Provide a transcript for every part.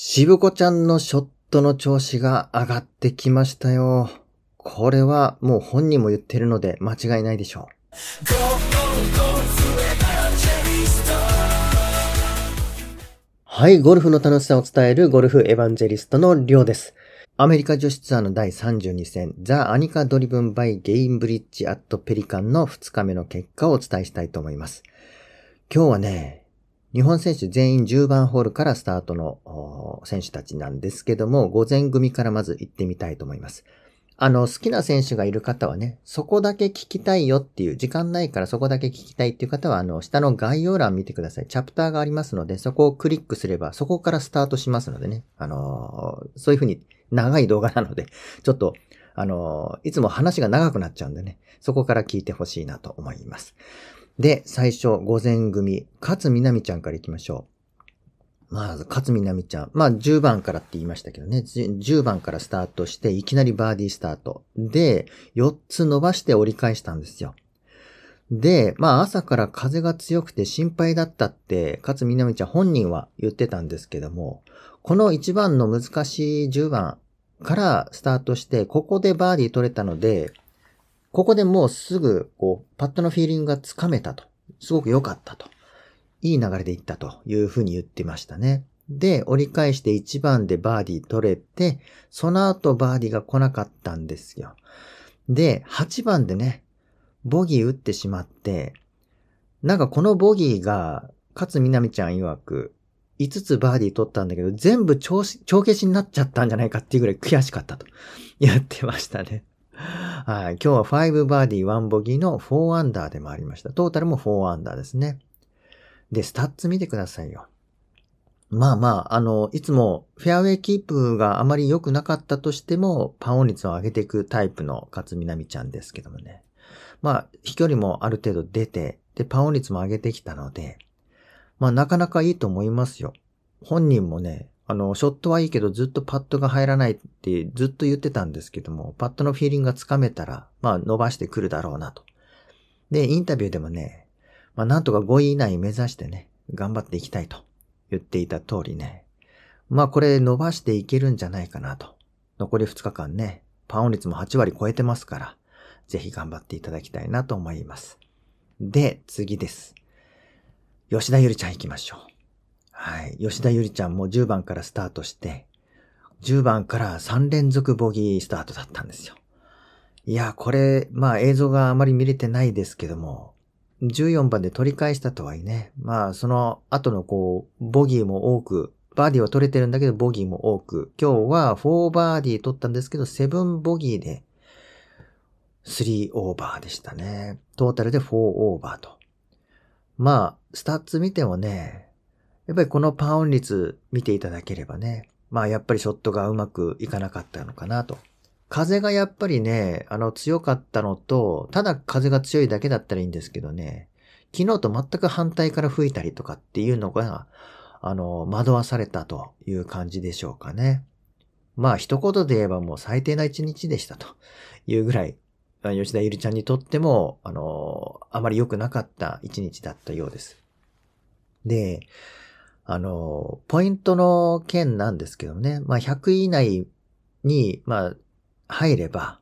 しぶこちゃんのショットの調子が上がってきましたよ。これはもう本人も言ってるので間違いないでしょう。はい、ゴルフの楽しさを伝えるゴルフエヴァンジェリストのりょうです。アメリカ女子ツアーの第32戦、ザ・アニカドリブン・バイ・ゲインブリッジ・アット・ペリカンの2日目の結果をお伝えしたいと思います。今日はね、日本選手全員10番ホールからスタートの選手たちなんですけども、午前組からまず行ってみたいと思います。あの、好きな選手がいる方はね、そこだけ聞きたいよっていう、時間ないからそこだけ聞きたいっていう方は、あの、下の概要欄見てください。チャプターがありますので、そこをクリックすれば、そこからスタートしますのでね、あのー、そういうふうに長い動画なので、ちょっと、あのー、いつも話が長くなっちゃうんでね、そこから聞いてほしいなと思います。で、最初、午前組、勝みなみちゃんから行きましょう。まず、勝みなみちゃん。まあ、10番からって言いましたけどね。10番からスタートして、いきなりバーディースタート。で、4つ伸ばして折り返したんですよ。で、まあ朝から風が強くて心配だったって、勝みなみちゃん本人は言ってたんですけども、この1番の難しい10番からスタートして、ここでバーディー取れたので、ここでもうすぐ、こう、パッドのフィーリングがつかめたと。すごく良かったと。いい流れでいったというふうに言ってましたね。で、折り返して1番でバーディー取れて、その後バーディーが来なかったんですよ。で、8番でね、ボギー打ってしまって、なんかこのボギーが、勝みなみちゃん曰く、5つバーディー取ったんだけど、全部帳消しになっちゃったんじゃないかっていうぐらい悔しかったと言ってましたね。はい。今日は5バーディー1ボギーの4アンダーで回りました。トータルも4アンダーですね。で、スタッツ見てくださいよ。まあまあ、あの、いつもフェアウェイキープがあまり良くなかったとしても、パオン率を上げていくタイプの勝みなみちゃんですけどもね。まあ、飛距離もある程度出て、で、パオン率も上げてきたので、まあなかなかいいと思いますよ。本人もね、あの、ショットはいいけどずっとパッドが入らないってずっと言ってたんですけども、パッドのフィーリングがつかめたら、まあ伸ばしてくるだろうなと。で、インタビューでもね、まあなんとか5位以内目指してね、頑張っていきたいと言っていた通りね。まあこれ伸ばしていけるんじゃないかなと。残り2日間ね、パーオン率も8割超えてますから、ぜひ頑張っていただきたいなと思います。で、次です。吉田ゆりちゃん行きましょう。はい。吉田ゆりちゃんも10番からスタートして、10番から3連続ボギースタートだったんですよ。いや、これ、まあ映像があまり見れてないですけども、14番で取り返したとはいえね、まあその後のこう、ボギーも多く、バーディーは取れてるんだけどボギーも多く、今日は4バーディー取ったんですけど、7ボギーで3オーバーでしたね。トータルで4オーバーと。まあ、スタッツ見てもね、やっぱりこのパーオン率見ていただければね、まあやっぱりショットがうまくいかなかったのかなと。風がやっぱりね、あの強かったのと、ただ風が強いだけだったらいいんですけどね、昨日と全く反対から吹いたりとかっていうのが、あの、惑わされたという感じでしょうかね。まあ一言で言えばもう最低な一日でしたというぐらい、吉田ゆりちゃんにとっても、あの、あまり良くなかった一日だったようです。で、あの、ポイントの件なんですけどね、まあ、100位以内に、まあ、入れば、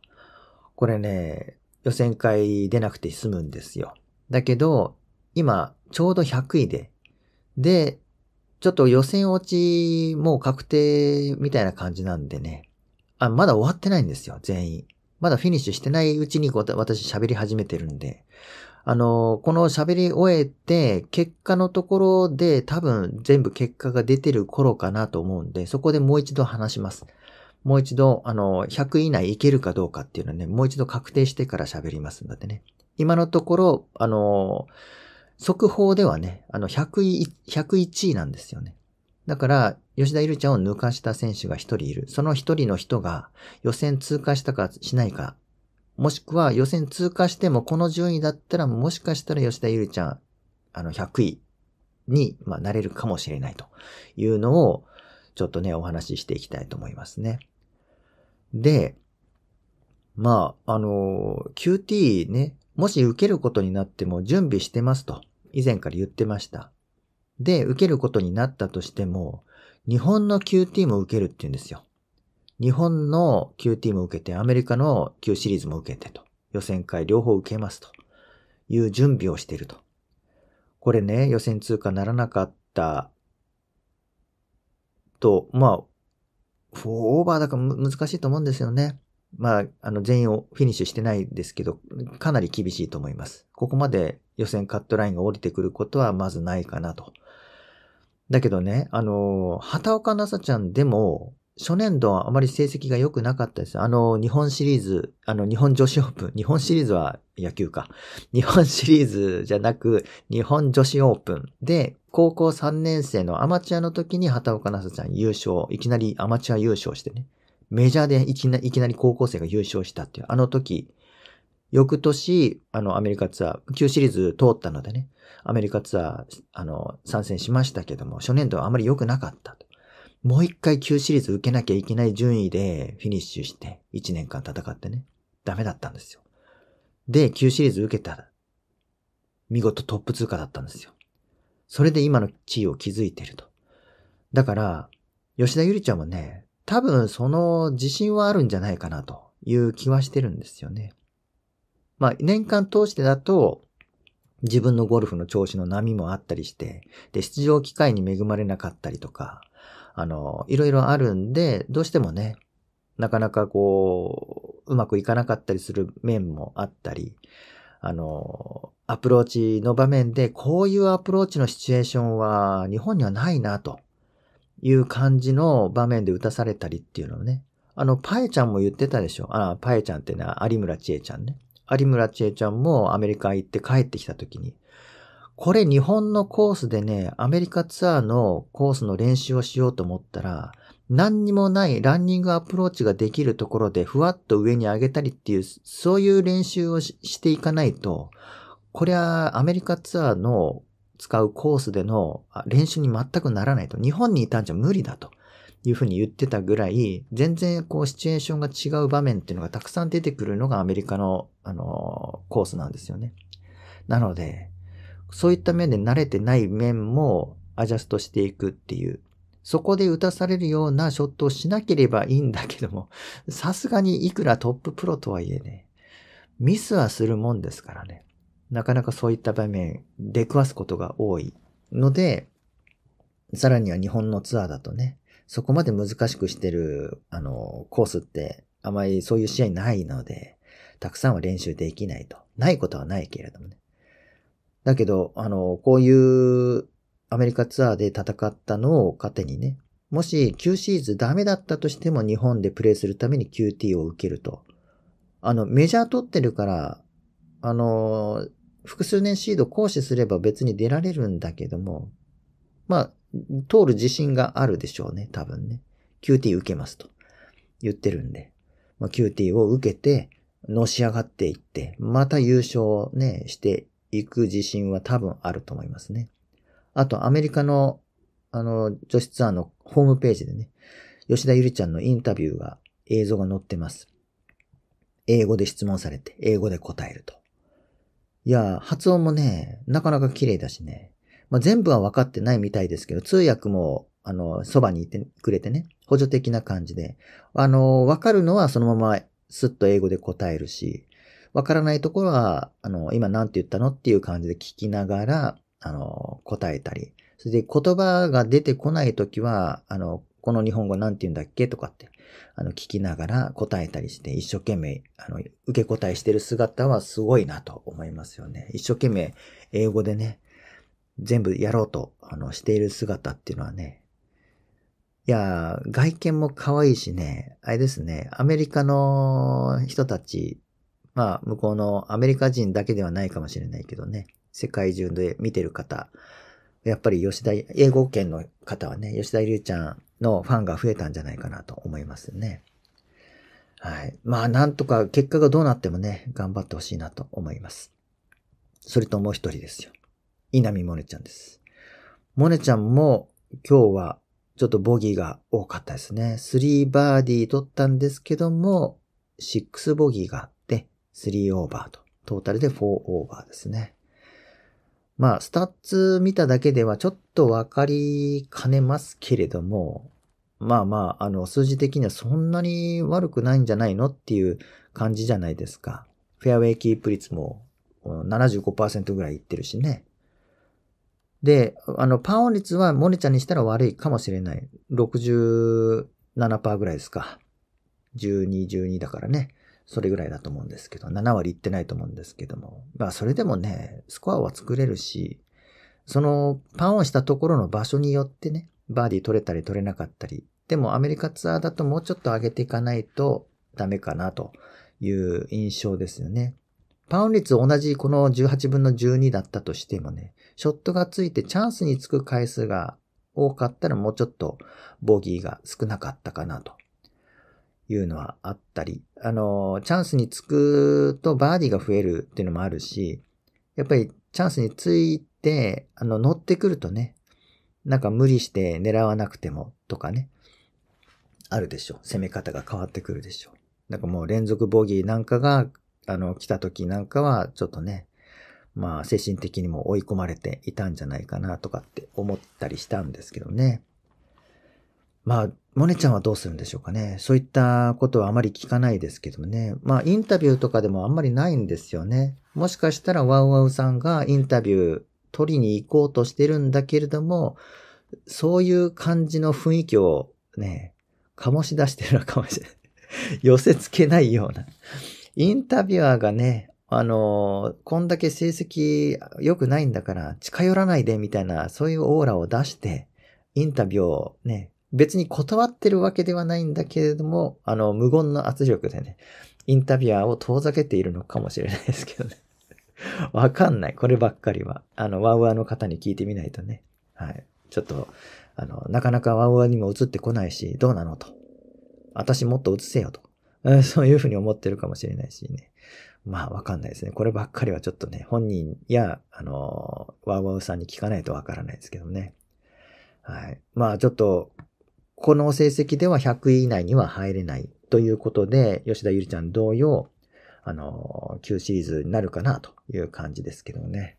これね、予選会出なくて済むんですよ。だけど、今、ちょうど100位で、で、ちょっと予選落ち、もう確定みたいな感じなんでね。あ、まだ終わってないんですよ、全員。まだフィニッシュしてないうちに私喋り始めてるんで、あの、この喋り終えて、結果のところで多分全部結果が出てる頃かなと思うんで、そこでもう一度話します。もう一度、あの、100以内いけるかどうかっていうのはね、もう一度確定してから喋りますのでね。今のところ、あの、速報ではね、あの、100位、101位なんですよね。だから、吉田ゆるちゃんを抜かした選手が一人いる。その一人の人が予選通過したかしないかもしくは予選通過してもこの順位だったらもしかしたら吉田ゆりちゃん、あの100位に、まあ、なれるかもしれないというのをちょっとね、お話ししていきたいと思いますね。で、まあ、あの、QT ね、もし受けることになっても準備してますと以前から言ってました。で、受けることになったとしても、日本の QT も受けるって言うんですよ。日本の QT も受けて、アメリカの Q シリーズも受けてと。予選会両方受けますという準備をしていると。これね、予選通過ならなかったと、まあ、4オーバーだから難しいと思うんですよね。まあ、あの、全員をフィニッシュしてないですけど、かなり厳しいと思います。ここまで予選カットラインが降りてくることはまずないかなと。だけどね、あの、畑岡奈紗ちゃんでも、初年度はあまり成績が良くなかったです。あの、日本シリーズ、あの、日本女子オープン、日本シリーズは野球か。日本シリーズじゃなく、日本女子オープンで、高校3年生のアマチュアの時に畑岡奈紗ちゃん優勝、いきなりアマチュア優勝してね。メジャーでいきないきなり高校生が優勝したっていう、あの時、翌年、あの、アメリカツアー、旧シリーズ通ったのでね、アメリカツアー、あの、参戦しましたけども、初年度はあまり良くなかった。もう一回旧シリーズ受けなきゃいけない順位でフィニッシュして、1年間戦ってね、ダメだったんですよ。で、旧シリーズ受けたら、見事トップ通過だったんですよ。それで今の地位を築いてると。だから、吉田ゆりちゃんはね、多分その自信はあるんじゃないかなという気はしてるんですよね。まあ、年間通してだと、自分のゴルフの調子の波もあったりして、で、出場機会に恵まれなかったりとか、あの、いろいろあるんで、どうしてもね、なかなかこう、うまくいかなかったりする面もあったり、あの、アプローチの場面で、こういうアプローチのシチュエーションは日本にはないな、という感じの場面で打たされたりっていうのをね。あの、パエちゃんも言ってたでしょ。あ、パエちゃんってのは有村千恵ちゃんね。有村千恵ちゃんもアメリカ行って帰ってきた時に、これ日本のコースでね、アメリカツアーのコースの練習をしようと思ったら、何にもないランニングアプローチができるところでふわっと上に上げたりっていう、そういう練習をしていかないと、こりゃアメリカツアーの使うコースでの練習に全くならないと。日本にいたんじゃ無理だというふうに言ってたぐらい、全然こうシチュエーションが違う場面っていうのがたくさん出てくるのがアメリカの、あのコースなんですよね。なので、そういった面で慣れてない面もアジャストしていくっていう。そこで打たされるようなショットをしなければいいんだけども、さすがにいくらトッププロとはいえね、ミスはするもんですからね。なかなかそういった場面、出くわすことが多いので、さらには日本のツアーだとね、そこまで難しくしてる、あの、コースって、あまりそういう試合ないので、たくさんは練習できないと。ないことはないけれどもね。だけど、あの、こういうアメリカツアーで戦ったのを糧にね、もし Q シーズダメだったとしても日本でプレーするために QT を受けると。あの、メジャー取ってるから、あの、複数年シード行使すれば別に出られるんだけども、まあ、通る自信があるでしょうね、多分ね。QT 受けますと言ってるんで。まあ、QT を受けて、のし上がっていって、また優勝ね、して行く自信は多分あると思いますね。あと、アメリカの、あの、女子ツアーのホームページでね、吉田ゆりちゃんのインタビューが、映像が載ってます。英語で質問されて、英語で答えると。いや、発音もね、なかなか綺麗だしね。まあ、全部は分かってないみたいですけど、通訳も、あの、そばにいてくれてね、補助的な感じで。あの、分かるのはそのままスッと英語で答えるし、わからないところは、あの、今何て言ったのっていう感じで聞きながら、あの、答えたり。それで言葉が出てこないときは、あの、この日本語何て言うんだっけとかって、あの、聞きながら答えたりして、一生懸命、あの、受け答えしてる姿はすごいなと思いますよね。一生懸命、英語でね、全部やろうと、あの、している姿っていうのはね、いや、外見も可愛いしね、あれですね、アメリカの人たちまあ、向こうのアメリカ人だけではないかもしれないけどね、世界中で見てる方、やっぱり吉田、英語圏の方はね、吉田竜ちゃんのファンが増えたんじゃないかなと思いますね。はい。まあ、なんとか結果がどうなってもね、頑張ってほしいなと思います。それともう一人ですよ。稲見萌音ちゃんです。萌音ちゃんも今日はちょっとボギーが多かったですね。3バーディー取ったんですけども、6ボギーがあっ3オーバーと、トータルで4オーバーですね。まあ、スタッツ見ただけではちょっとわかりかねますけれども、まあまあ、あの、数字的にはそんなに悪くないんじゃないのっていう感じじゃないですか。フェアウェイキープ率も75%ぐらいいってるしね。で、あの、パーオン率はモネちゃんにしたら悪いかもしれない。67%ぐらいですか。12、12だからね。それぐらいだと思うんですけど、7割いってないと思うんですけども、まあそれでもね、スコアは作れるし、そのパンをしたところの場所によってね、バーディー取れたり取れなかったり、でもアメリカツアーだともうちょっと上げていかないとダメかなという印象ですよね。パウン率同じこの18分の12だったとしてもね、ショットがついてチャンスにつく回数が多かったらもうちょっとボギーが少なかったかなというのはあったり、あの、チャンスにつくとバーディが増えるっていうのもあるし、やっぱりチャンスについて、あの、乗ってくるとね、なんか無理して狙わなくてもとかね、あるでしょ。攻め方が変わってくるでしょ。なんかもう連続ボギーなんかが、あの、来た時なんかは、ちょっとね、まあ、精神的にも追い込まれていたんじゃないかなとかって思ったりしたんですけどね。まあ、モネちゃんはどうするんでしょうかね。そういったことはあまり聞かないですけどね。まあ、インタビューとかでもあんまりないんですよね。もしかしたらワウワウさんがインタビュー取りに行こうとしてるんだけれども、そういう感じの雰囲気をね、醸し出してるのかもしれない。寄せ付けないような。インタビュアーがね、あの、こんだけ成績良くないんだから近寄らないでみたいな、そういうオーラを出して、インタビューをね、別に断ってるわけではないんだけれども、あの、無言の圧力でね、インタビュアーを遠ざけているのかもしれないですけどね。わかんない。こればっかりは。あの、ワウワの方に聞いてみないとね。はい。ちょっと、あの、なかなかワウワにも移ってこないし、どうなのと。私もっと移せよと。うん、そういうふうに思ってるかもしれないしね。まあ、わかんないですね。こればっかりはちょっとね、本人や、あの、ワウワウさんに聞かないとわからないですけどね。はい。まあ、ちょっと、この成績では100位以内には入れないということで、吉田ゆりちゃん同様、あの、旧シリーズになるかなという感じですけどね。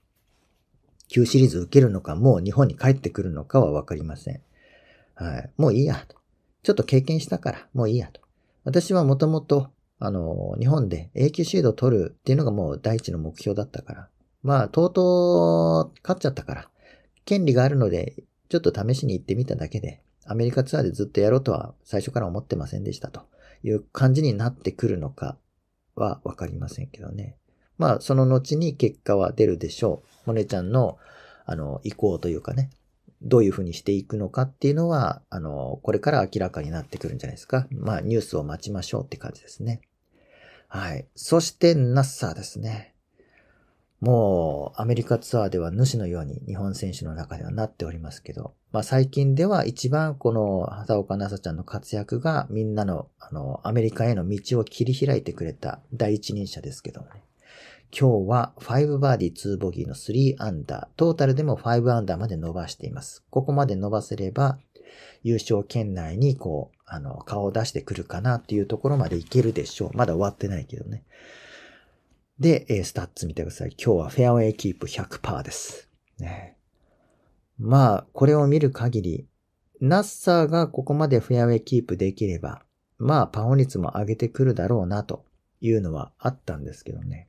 旧シリーズ受けるのか、もう日本に帰ってくるのかはわかりません。はい。もういいやと。ちょっと経験したから、もういいやと。私はもともと、あの、日本で永久シードを取るっていうのがもう第一の目標だったから。まあ、とうとう勝っちゃったから。権利があるので、ちょっと試しに行ってみただけで、アメリカツアーでずっとやろうとは最初から思ってませんでしたという感じになってくるのかはわかりませんけどね。まあ、その後に結果は出るでしょう。モネちゃんの、あの、意向というかね、どういうふうにしていくのかっていうのは、あの、これから明らかになってくるんじゃないですか。まあ、ニュースを待ちましょうって感じですね。はい。そして、ナッサーですね。もう、アメリカツアーでは主のように日本選手の中ではなっておりますけど、まあ、最近では一番この畑岡奈紗ちゃんの活躍がみんなの、あの、アメリカへの道を切り開いてくれた第一人者ですけどもね。今日は5バーディー2ボギーの3アンダー、トータルでも5アンダーまで伸ばしています。ここまで伸ばせれば、優勝圏内にこう、あの、顔を出してくるかなっていうところまでいけるでしょう。まだ終わってないけどね。で、スタッツ見てください。今日はフェアウェイキープ100%です。ね。まあ、これを見る限り、ナッサーがここまでフェアウェイキープできれば、まあ、パオ率も上げてくるだろうな、というのはあったんですけどね。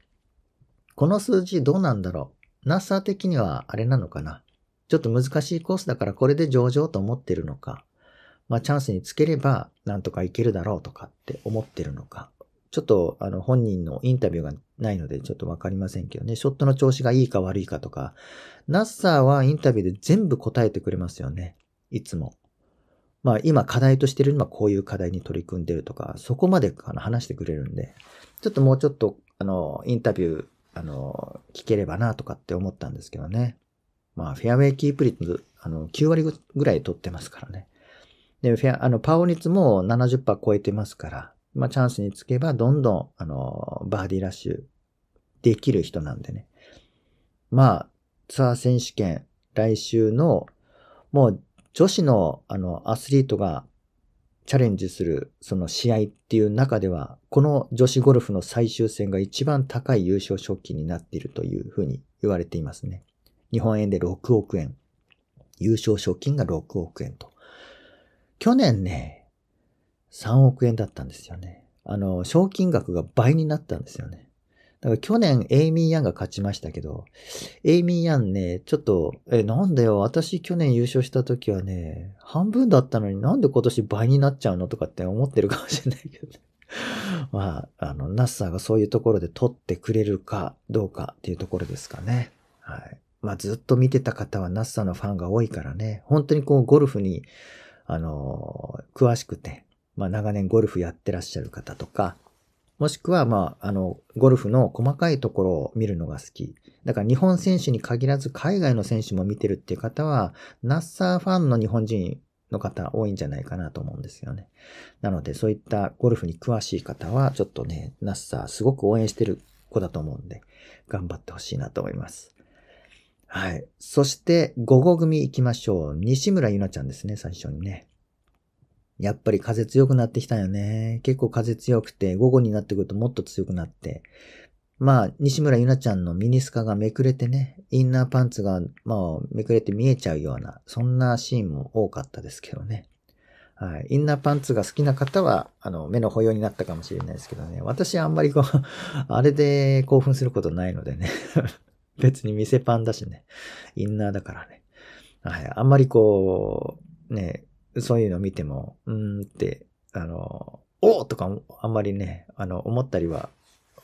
この数字どうなんだろうナッサー的にはあれなのかなちょっと難しいコースだからこれで上々と思ってるのか、まあチャンスにつければなんとかいけるだろうとかって思ってるのか、ちょっとあの本人のインタビューがないのでちょっとわかりませんけどね、ショットの調子がいいか悪いかとか、ナッサーはインタビューで全部答えてくれますよね。いつも。まあ今課題としてるのはこういう課題に取り組んでるとか、そこまで話してくれるんで、ちょっともうちょっとあの、インタビュー、あの、聞ければなとかって思ったんですけどね。まあフェアウェイキープ率、あの、9割ぐらい取ってますからね。で、フェア、あの、パーオ率も70%超えてますから、まあ、チャンスにつけば、どんどん、あの、バーディーラッシュできる人なんでね。まあ、ツアー選手権、来週の、もう、女子の、あの、アスリートがチャレンジする、その試合っていう中では、この女子ゴルフの最終戦が一番高い優勝賞金になっているというふうに言われていますね。日本円で6億円。優勝賞金が6億円と。去年ね、3億円だったんですよね。あの、賞金額が倍になったんですよね。だから去年、エイミー・ヤンが勝ちましたけど、エイミー・ヤンね、ちょっと、え、なんだよ、私去年優勝した時はね、半分だったのになんで今年倍になっちゃうのとかって思ってるかもしれないけど、ね、まあ、あの、ナッサーがそういうところで取ってくれるかどうかっていうところですかね。はい。まあ、ずっと見てた方はナッサーのファンが多いからね、本当にこう、ゴルフに、あの、詳しくて、まあ、長年ゴルフやってらっしゃる方とか、もしくは、まあ、あの、ゴルフの細かいところを見るのが好き。だから日本選手に限らず海外の選手も見てるっていう方は、ナッサーファンの日本人の方多いんじゃないかなと思うんですよね。なので、そういったゴルフに詳しい方は、ちょっとね、ナッサーすごく応援してる子だと思うんで、頑張ってほしいなと思います。はい。そして、午後組行きましょう。西村ゆなちゃんですね、最初にね。やっぱり風強くなってきたよね。結構風強くて、午後になってくるともっと強くなって。まあ、西村ゆなちゃんのミニスカがめくれてね、インナーパンツが、まあ、めくれて見えちゃうような、そんなシーンも多かったですけどね。はい。インナーパンツが好きな方は、あの、目の保養になったかもしれないですけどね。私あんまりこう、あれで興奮することないのでね。別に店パンだしね。インナーだからね。はい。あんまりこう、ね、そういうの見ても、うーんって、あの、おとか、あんまりね、あの、思ったりは、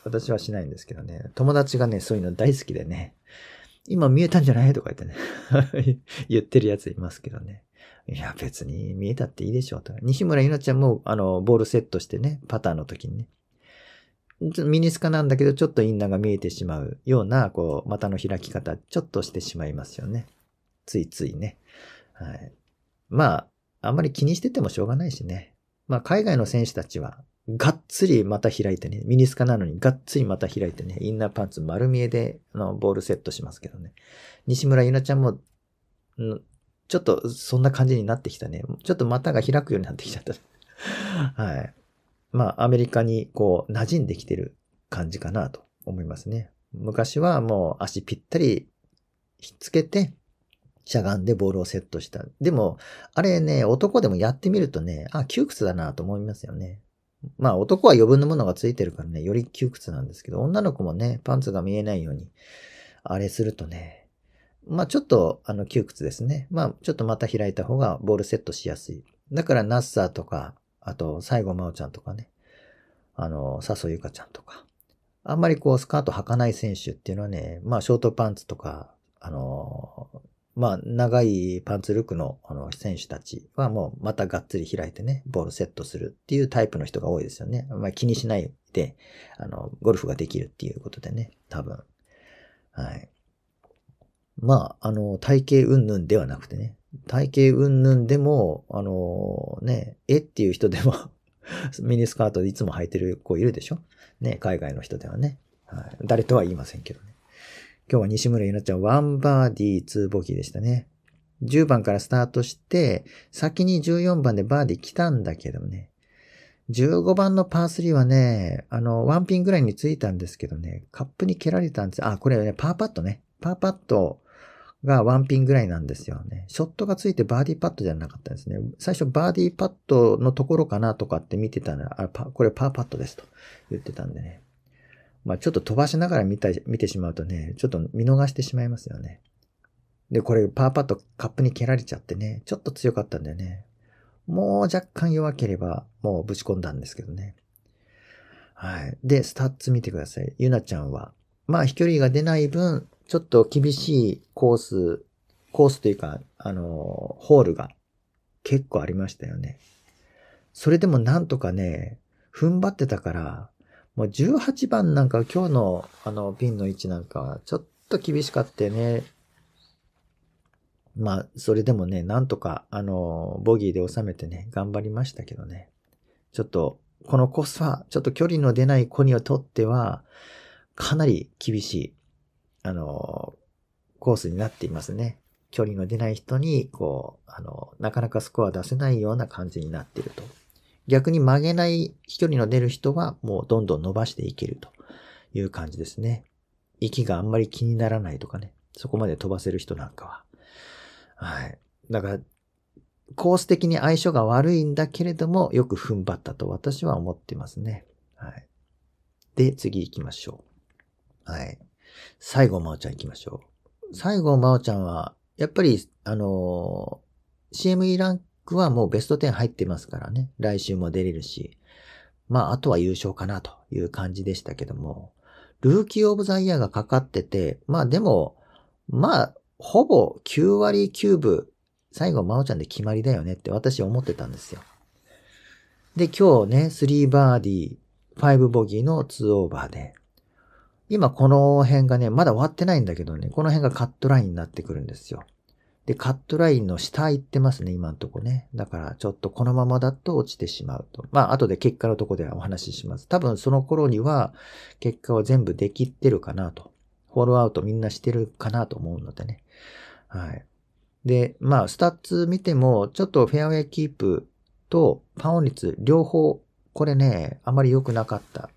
私はしないんですけどね、友達がね、そういうの大好きでね、今見えたんじゃないとか言ってね 言ってるやついますけどね。いや、別に見えたっていいでしょうとか。西村ゆなちゃんも、あの、ボールセットしてね、パターの時にね。ミニスカなんだけど、ちょっとインナーが見えてしまうような、こう、股の開き方、ちょっとしてしまいますよね。ついついね。はい。まあ、あんまり気にしててもしょうがないしね。まあ、海外の選手たちは、がっつりまた開いてね、ミニスカなのにがっつりまた開いてね、インナーパンツ丸見えで、あの、ボールセットしますけどね。西村ゆなちゃんも、ちょっとそんな感じになってきたね。ちょっと股が開くようになってきちゃった。はい。まあ、アメリカにこう、馴染んできてる感じかなと思いますね。昔はもう足ぴったりひっつけて、しゃがんでボールをセットした。でも、あれね、男でもやってみるとね、あ、窮屈だなと思いますよね。まあ男は余分なものがついてるからね、より窮屈なんですけど、女の子もね、パンツが見えないように、あれするとね、まあちょっとあの窮屈ですね。まあちょっとまた開いた方がボールセットしやすい。だからナッサーとか、あと西郷真央ちゃんとかね、あの、笹生ゆかちゃんとか、あんまりこうスカート履かない選手っていうのはね、まあショートパンツとか、あの、まあ、長いパンツルークのあの選手たちはもうまたがっつり開いてね、ボールセットするっていうタイプの人が多いですよね。まあ、気にしないで、あの、ゴルフができるっていうことでね、多分。はい。まあ、あの、体型云々ではなくてね、体型云々でも、あの、ね、えっていう人でも ミニスカートでいつも履いてる子いるでしょね、海外の人ではね。はい、誰とは言いませんけどね。今日は西村ゆなちゃん1バーディー2ボギーでしたね。10番からスタートして、先に14番でバーディー来たんだけどね。15番のパー3はね、あの、ワンピンぐらいについたんですけどね、カップに蹴られたんです。あ、これね、パーパットね。パーパットがワンピンぐらいなんですよね。ショットがついてバーディーパットじゃなかったですね。最初バーディーパットのところかなとかって見てたら、あ、これパーパットですと言ってたんでね。まあちょっと飛ばしながら見た、見てしまうとね、ちょっと見逃してしまいますよね。で、これパーパッとカップに蹴られちゃってね、ちょっと強かったんだよね。もう若干弱ければ、もうぶち込んだんですけどね。はい。で、スタッツ見てください。ゆなちゃんは。まあ飛距離が出ない分、ちょっと厳しいコース、コースというか、あの、ホールが結構ありましたよね。それでもなんとかね、踏ん張ってたから、もう18番なんか今日のあのピンの位置なんかはちょっと厳しかっよね。まあ、それでもね、なんとかあの、ボギーで収めてね、頑張りましたけどね。ちょっと、このコースは、ちょっと距離の出ない子にとっては、かなり厳しい、あの、コースになっていますね。距離の出ない人に、こう、あの、なかなかスコア出せないような感じになっていると逆に曲げない飛距離の出る人はもうどんどん伸ばしていけるという感じですね。息があんまり気にならないとかね。そこまで飛ばせる人なんかは。はい。だから、コース的に相性が悪いんだけれども、よく踏ん張ったと私は思ってますね。はい。で、次行きましょう。はい。最後、まおちゃん行きましょう。最後、まおちゃんは、やっぱり、あのー、CME ランクはもうベスト10入ってますからね。来週も出れるし。まあ、あとは優勝かなという感じでしたけども。ルーキーオブザイヤーがかかってて、まあでも、まあ、ほぼ9割9分、最後、まおちゃんで決まりだよねって私思ってたんですよ。で、今日ね、3バーディー、5ボギーの2オーバーで、今この辺がね、まだ終わってないんだけどね、この辺がカットラインになってくるんですよ。で、カットラインの下行ってますね、今んとこね。だから、ちょっとこのままだと落ちてしまうと。まあ、後で結果のとこではお話しします。多分その頃には、結果は全部できってるかなと。フォローアウトみんなしてるかなと思うのでね。はい。で、まあ、スタッツ見ても、ちょっとフェアウェイキープとパンオン率両方、これね、あまり良くなかった。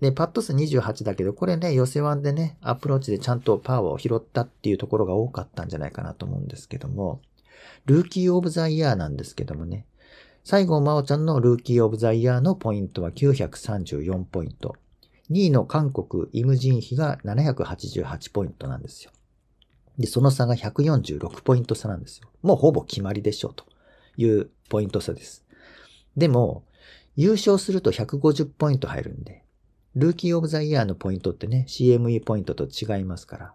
で、パット数28だけど、これね、寄せンでね、アプローチでちゃんとパワーを拾ったっていうところが多かったんじゃないかなと思うんですけども、ルーキーオブザイヤーなんですけどもね、最後、真央ちゃんのルーキーオブザイヤーのポイントは934ポイント。2位の韓国イムジンヒが788ポイントなんですよ。で、その差が146ポイント差なんですよ。もうほぼ決まりでしょうというポイント差です。でも、優勝すると150ポイント入るんで、ルーキーオブザイヤーのポイントってね、CME ポイントと違いますから、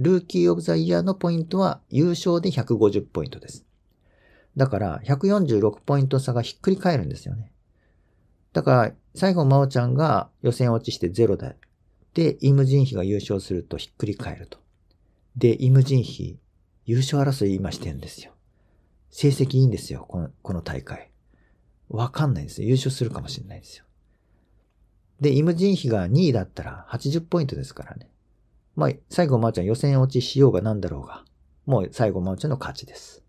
ルーキーオブザイヤーのポイントは優勝で150ポイントです。だから、146ポイント差がひっくり返るんですよね。だから、最後、真央ちゃんが予選落ちしてゼロで、で、イムジンヒが優勝するとひっくり返ると。で、イムジンヒ、優勝争い今してるんですよ。成績いいんですよ、このこの大会。わかんないですよ。優勝するかもしれないですよ。で、イムジンヒが2位だったら80ポイントですからね。まあ、最後、まーちゃん予選落ちしようが何だろうが、もう最後、まーちゃんの勝ちです。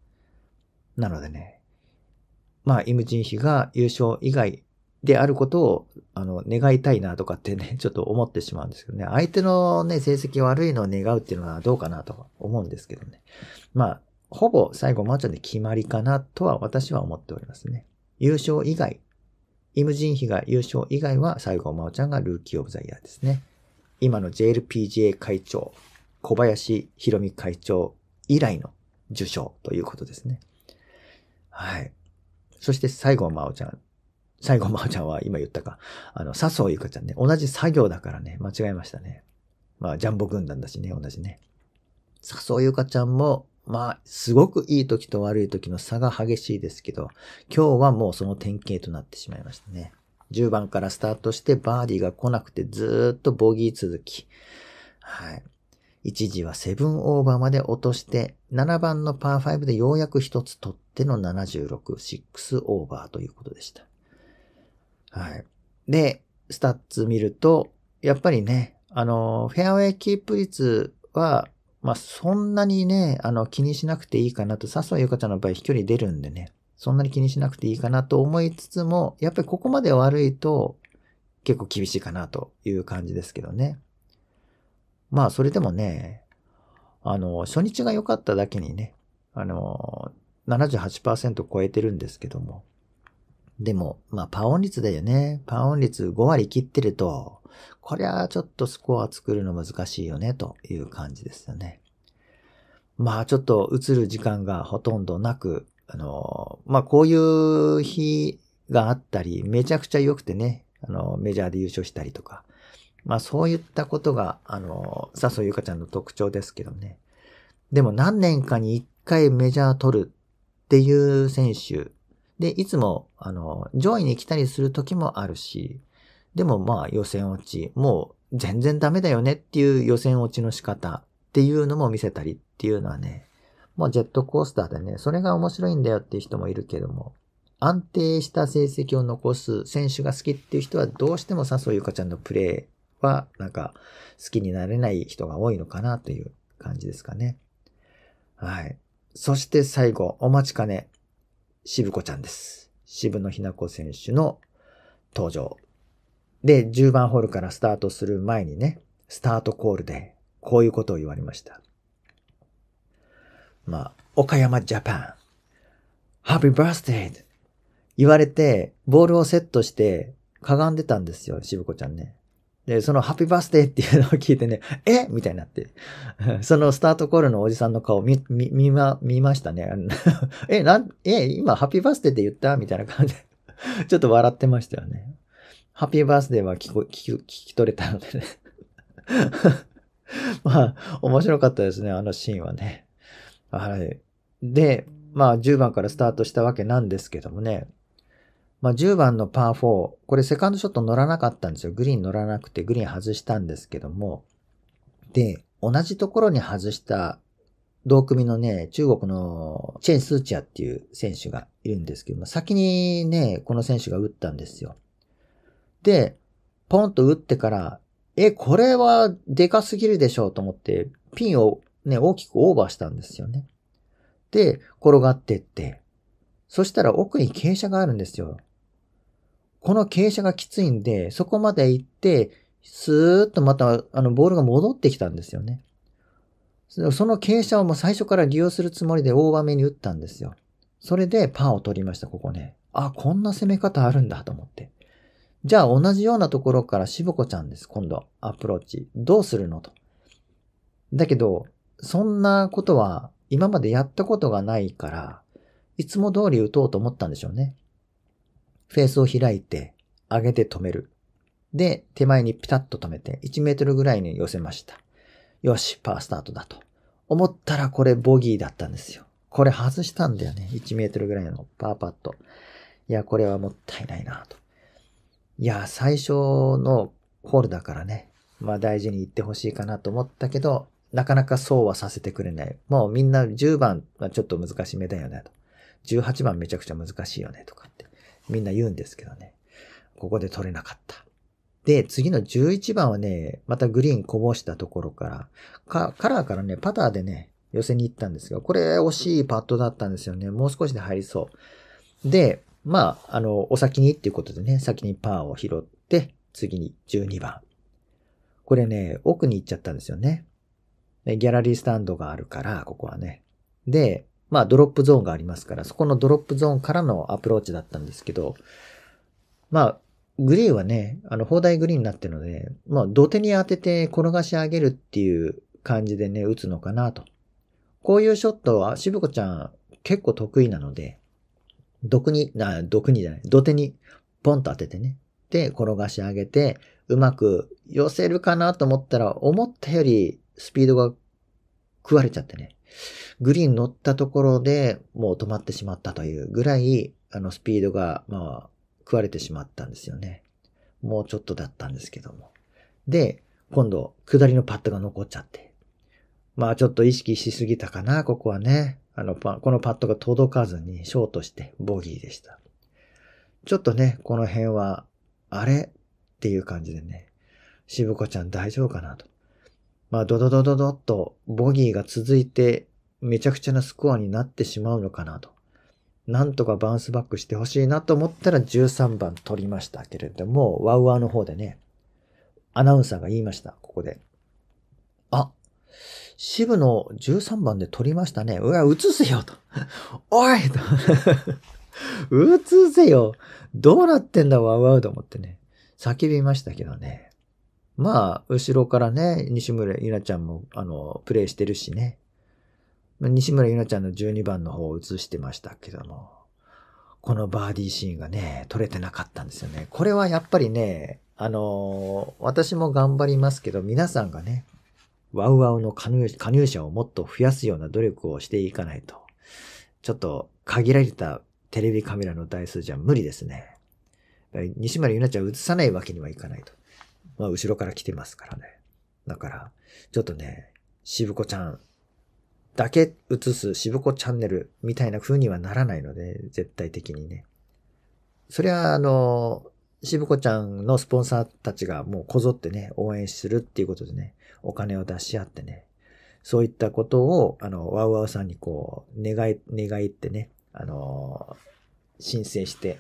なのでね、まあ、イムジンヒが優勝以外であることを、あの、願いたいなとかってね、ちょっと思ってしまうんですけどね、相手のね、成績悪いのを願うっていうのはどうかなと思うんですけどね。まあ、ほぼ最後、まーちゃんで決まりかなとは私は思っておりますね。優勝以外イムジンヒが優勝以外は西郷真央ちゃんがルーキーオブザイヤーですね。今の JLPGA 会長、小林博美会長以来の受賞ということですね。はい。そして西郷真央ちゃん。西郷真央ちゃんは今言ったか。あの、笹生ゆかちゃんね。同じ作業だからね。間違えましたね。まあ、ジャンボ軍団だしね。同じね。笹生ゆかちゃんもまあ、すごくいい時と悪い時の差が激しいですけど、今日はもうその典型となってしまいましたね。10番からスタートしてバーディーが来なくてずっとボギー続き。はい。一時は7オーバーまで落として、7番のパー5でようやく一つ取っての76、6オーバーということでした。はい。で、スタッツ見ると、やっぱりね、あの、フェアウェイキープ率はまあ、そんなにね、あの、気にしなくていいかなと、笹生ゆかちゃんの場合飛距離出るんでね、そんなに気にしなくていいかなと思いつつも、やっぱりここまで悪いと、結構厳しいかなという感じですけどね。まあ、それでもね、あの、初日が良かっただけにね、あの、78%超えてるんですけども。でも、まあ、パーオン率だよね。パーオン率5割切ってると、こりゃちょっとスコア作るの難しいよねという感じですよね。まあちょっと映る時間がほとんどなく、あの、まあこういう日があったり、めちゃくちゃ良くてね、あの、メジャーで優勝したりとか、まあそういったことが、あの、笹生ゆかちゃんの特徴ですけどね。でも何年かに一回メジャー取るっていう選手で、いつも、あの、上位に来たりする時もあるし、でもまあ予選落ち、もう全然ダメだよねっていう予選落ちの仕方っていうのも見せたりっていうのはね、もうジェットコースターでね、それが面白いんだよっていう人もいるけども、安定した成績を残す選手が好きっていう人はどうしても笹生ゆかちゃんのプレーはなんか好きになれない人が多いのかなという感じですかね。はい。そして最後、お待ちかね、渋子ちゃんです。渋野日向子選手の登場。で、10番ホールからスタートする前にね、スタートコールで、こういうことを言われました。まあ、岡山ジャパン、ハッピーバースデー言われて、ボールをセットして、かがんでたんですよ、しぶ子ちゃんね。で、そのハッピーバースデーっていうのを聞いてね、えみたいになって。そのスタートコールのおじさんの顔見、見、見ま、見ましたね。え、なん、え、今ハッピーバースデーって言ったみたいな感じで。ちょっと笑ってましたよね。ハッピーバースデーは聞こ 聞き聞き取れたのでね まあ、面白かったですね、あのシーンはね。はい。で、まあ、10番からスタートしたわけなんですけどもね。まあ、10番のパー4、これセカンドショット乗らなかったんですよ。グリーン乗らなくて、グリーン外したんですけども。で、同じところに外した同組のね、中国のチェン・スーチャっていう選手がいるんですけども、先にね、この選手が打ったんですよ。で、ポンと打ってから、え、これはでかすぎるでしょうと思って、ピンをね、大きくオーバーしたんですよね。で、転がってって、そしたら奥に傾斜があるんですよ。この傾斜がきついんで、そこまで行って、スーッとまた、あの、ボールが戻ってきたんですよね。その傾斜をもう最初から利用するつもりで大場目に打ったんですよ。それでパーを取りました、ここね。あ、こんな攻め方あるんだと思って。じゃあ同じようなところからしぼこちゃんです、今度。アプローチ。どうするのと。だけど、そんなことは今までやったことがないから、いつも通り打とうと思ったんでしょうね。フェースを開いて、上げて止める。で、手前にピタッと止めて、1メートルぐらいに寄せました。よし、パースタートだと。思ったらこれボギーだったんですよ。これ外したんだよね。1メートルぐらいのパーパット。いや、これはもったいないなと。いや、最初のホールだからね、まあ大事に行ってほしいかなと思ったけど、なかなかそうはさせてくれない。もうみんな10番はちょっと難しめだよねと。18番めちゃくちゃ難しいよねとかってみんな言うんですけどね。ここで取れなかった。で、次の11番はね、またグリーンこぼしたところから、カラーからね、パターでね、寄せに行ったんですが、これ惜しいパットだったんですよね。もう少しで入りそう。で、まあ、あの、お先にっていうことでね、先にパーを拾って、次に12番。これね、奥に行っちゃったんですよね。ギャラリースタンドがあるから、ここはね。で、まあ、ドロップゾーンがありますから、そこのドロップゾーンからのアプローチだったんですけど、まあ、グリーンはね、あの、砲台グリーンになってるので、まあ、土手に当てて転がし上げるっていう感じでね、打つのかなと。こういうショットは、しぶこちゃん結構得意なので、毒に、あ毒にじゃない、土手にポンと当ててね。で、転がし上げて、うまく寄せるかなと思ったら、思ったよりスピードが食われちゃってね。グリーン乗ったところでもう止まってしまったというぐらい、あのスピードが、まあ、食われてしまったんですよね。もうちょっとだったんですけども。で、今度、下りのパッドが残っちゃって。まあちょっと意識しすぎたかな、ここはね。あの、パ、このパットが届かずにショートしてボギーでした。ちょっとね、この辺は、あれっていう感じでね、渋子ちゃん大丈夫かなと。まあ、ドドドドドッとボギーが続いて、めちゃくちゃなスコアになってしまうのかなと。なんとかバウンスバックしてほしいなと思ったら13番取りましたけれども、ワウワウの方でね、アナウンサーが言いました、ここで。あ、渋野13番で取りましたね。うわ、映せよと。おいと。映せよどうなってんだわ、わうと思ってね。叫びましたけどね。まあ、後ろからね、西村ゆなちゃんも、あの、プレイしてるしね。西村ゆなちゃんの12番の方を映してましたけども、このバーディーシーンがね、撮れてなかったんですよね。これはやっぱりね、あのー、私も頑張りますけど、皆さんがね、ワウワウの加入加入者をもっと増やすような努力をしていかないと、ちょっと限られたテレビカメラの台数じゃ無理ですね。西丸ゆなちゃん映さないわけにはいかないと。まあ、後ろから来てますからね。だから、ちょっとね、渋子ちゃんだけ映す渋子チャンネルみたいな風にはならないので、絶対的にね。そりゃ、あの、渋子ちゃんのスポンサーたちがもうこぞってね、応援するっていうことでね、お金を出し合ってね、そういったことを、あの、ワウワウさんにこう、願い、願いってね、あの、申請して、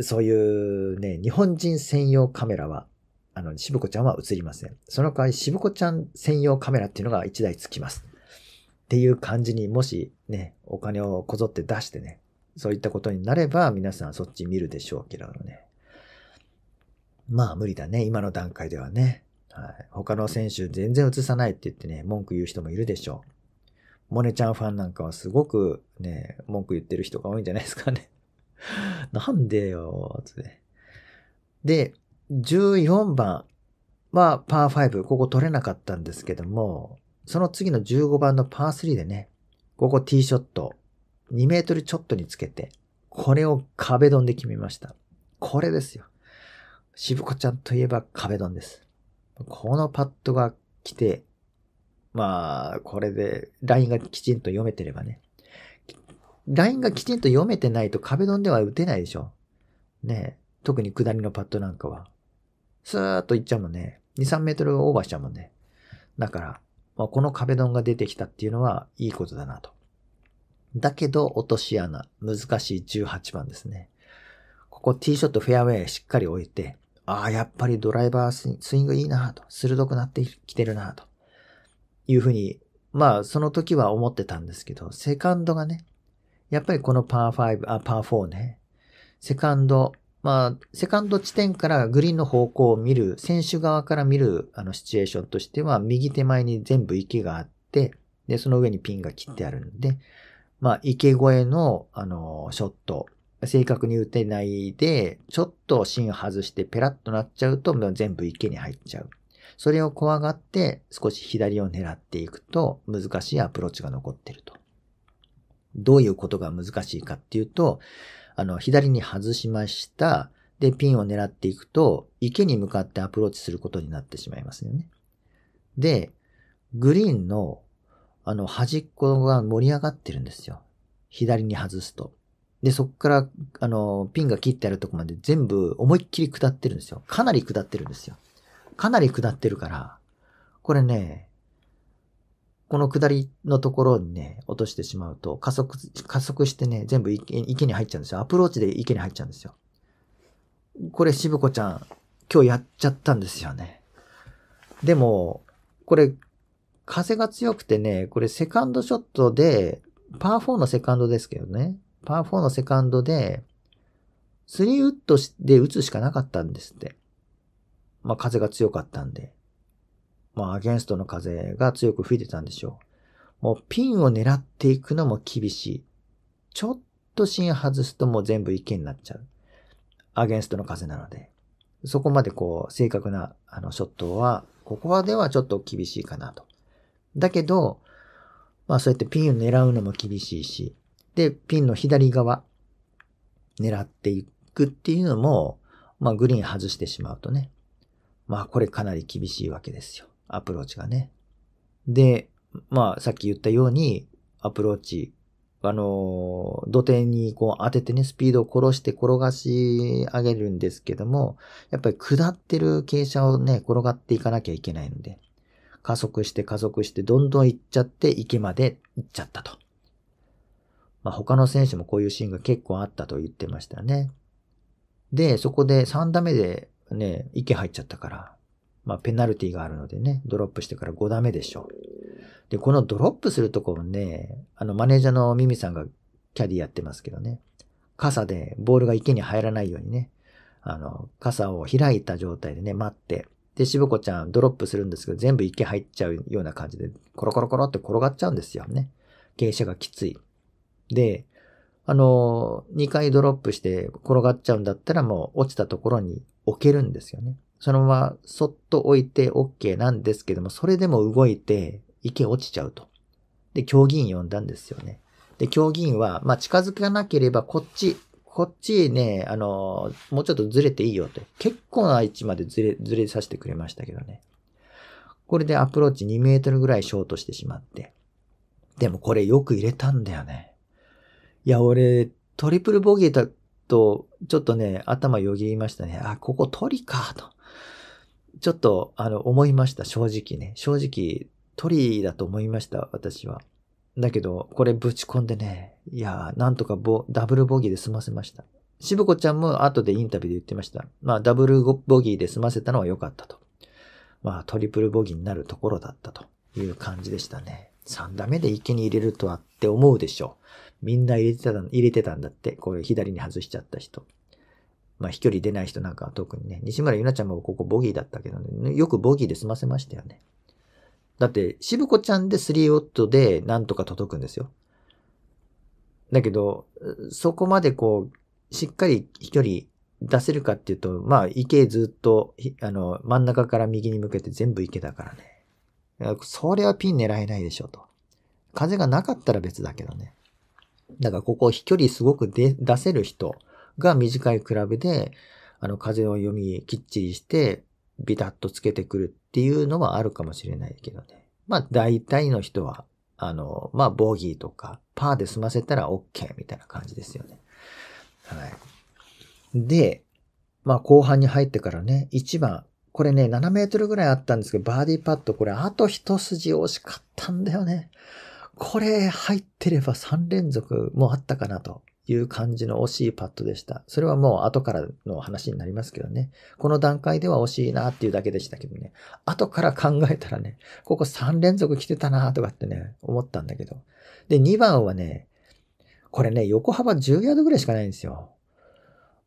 そういうね、日本人専用カメラは、あの、しぶこちゃんは映りません。その代わり、しぶこちゃん専用カメラっていうのが1台つきます。っていう感じにもしね、お金をこぞって出してね、そういったことになれば、皆さんそっち見るでしょうけどね。まあ無理だね、今の段階ではね。はい。他の選手全然映さないって言ってね、文句言う人もいるでしょう。モネちゃんファンなんかはすごくね、文句言ってる人が多いんじゃないですかね。なんでよ、つって。で、14番はパー5、ここ取れなかったんですけども、その次の15番のパー3でね、ここティーショット、2メートルちょっとにつけて、これを壁ドンで決めました。これですよ。渋子ちゃんといえば壁ドンです。このパッドが来て、まあ、これで、ラインがきちんと読めてればね。ラインがきちんと読めてないと壁ドンでは打てないでしょ。ね特に下りのパッドなんかは。スーッといっちゃうもんね。2、3メートルオーバーしちゃうもんね。だから、まあ、この壁ドンが出てきたっていうのはいいことだなと。だけど、落とし穴、難しい18番ですね。ここティーショットフェアウェイしっかり置いて、ああ、やっぱりドライバーススイングいいなと、鋭くなってきてるなと、いうふうに、まあ、その時は思ってたんですけど、セカンドがね、やっぱりこのパー5、あ、パー4ね、セカンド、まあ、セカンド地点からグリーンの方向を見る、選手側から見る、あの、シチュエーションとしては、右手前に全部池があって、で、その上にピンが切ってあるんで、まあ、池越えの、あの、ショット正確に打てないで、ちょっと芯外してペラッとなっちゃうと、全部池に入っちゃう。それを怖がって少し左を狙っていくと難しいアプローチが残ってると。どういうことが難しいかっていうと、あの、左に外しました。で、ピンを狙っていくと、池に向かってアプローチすることになってしまいますよね。で、グリーンの、あの、端っこが盛り上がってるんですよ。左に外すと。で、そこから、あの、ピンが切ってあるとこまで全部思いっきり下ってるんですよ。かなり下ってるんですよ。かなり下ってるから、これね、この下りのところにね、落としてしまうと、加速、加速してね、全部池に入っちゃうんですよ。アプローチで池に入っちゃうんですよ。これ、渋子ちゃん、今日やっちゃったんですよね。でも、これ、風が強くてね、これセカンドショットで、パー4のセカンドですけどね。パー4のセカンドで、3ウッドで打つしかなかったんですって。まあ風が強かったんで。まあアゲンストの風が強く吹いてたんでしょう。もうピンを狙っていくのも厳しい。ちょっと芯外すともう全部池になっちゃう。アゲンストの風なので。そこまでこう正確なあのショットは、ここはではちょっと厳しいかなと。だけど、まあそうやってピンを狙うのも厳しいし、で、ピンの左側、狙っていくっていうのも、まあ、グリーン外してしまうとね。まあ、これかなり厳しいわけですよ。アプローチがね。で、まあ、さっき言ったように、アプローチ、あの、土手にこう当ててね、スピードを殺して転がし上げるんですけども、やっぱり下ってる傾斜をね、転がっていかなきゃいけないので、加速して加速してどんどん行っちゃって池まで行っちゃったと。まあ、他の選手もこういうシーンが結構あったと言ってましたね。で、そこで3打目でね、池入っちゃったから、まあ、ペナルティがあるのでね、ドロップしてから5打目でしょ。で、このドロップするとこもね、あの、マネージャーのミミさんがキャディやってますけどね、傘でボールが池に入らないようにね、あの、傘を開いた状態でね、待って、で、しぶこちゃんドロップするんですけど、全部池入っちゃうような感じで、コロコロコロって転がっちゃうんですよね。傾斜がきつい。で、あの、2回ドロップして転がっちゃうんだったらもう落ちたところに置けるんですよね。そのままそっと置いて OK なんですけども、それでも動いて池落ちちゃうと。で、競技員呼んだんですよね。で、競技員は、まあ、近づかなければこっち、こっちね、あの、もうちょっとずれていいよと。結構な位置までずれ、ずれさせてくれましたけどね。これでアプローチ2メートルぐらいショートしてしまって。でもこれよく入れたんだよね。いや、俺、トリプルボギーだと、ちょっとね、頭よぎりましたね。あ、ここトリか、と。ちょっと、あの、思いました、正直ね。正直、トリだと思いました、私は。だけど、これぶち込んでね、いやなんとかボ、ダブルボギーで済ませました。しぶこちゃんも後でインタビューで言ってました。まあ、ダブルボギーで済ませたのは良かったと。まあ、トリプルボギーになるところだったという感じでしたね。3打目で一気に入れるとはって思うでしょう。みんな入れてた、入れてたんだって。これ左に外しちゃった人。まあ飛距離出ない人なんかは特にね。西村ゆなちゃんもここボギーだったけどね。よくボギーで済ませましたよね。だって、しぶこちゃんで3オットでなんとか届くんですよ。だけど、そこまでこう、しっかり飛距離出せるかっていうと、まあ池ずっと、あの、真ん中から右に向けて全部池だからね。それはピン狙えないでしょと。風がなかったら別だけどね。だからここ飛距離すごく出せる人が短いクラブで、あの風を読みきっちりして、ビタッとつけてくるっていうのはあるかもしれないけどね。まあ大体の人は、あの、まあボギーとか、パーで済ませたら OK みたいな感じですよね。はい。で、まあ後半に入ってからね、1番、これね、7メートルぐらいあったんですけど、バーディーパット、これあと一筋惜しかったんだよね。これ入ってれば3連続もあったかなという感じの惜しいパットでした。それはもう後からの話になりますけどね。この段階では惜しいなっていうだけでしたけどね。後から考えたらね、ここ3連続来てたなとかってね、思ったんだけど。で、2番はね、これね、横幅10ヤードぐらいしかないんですよ。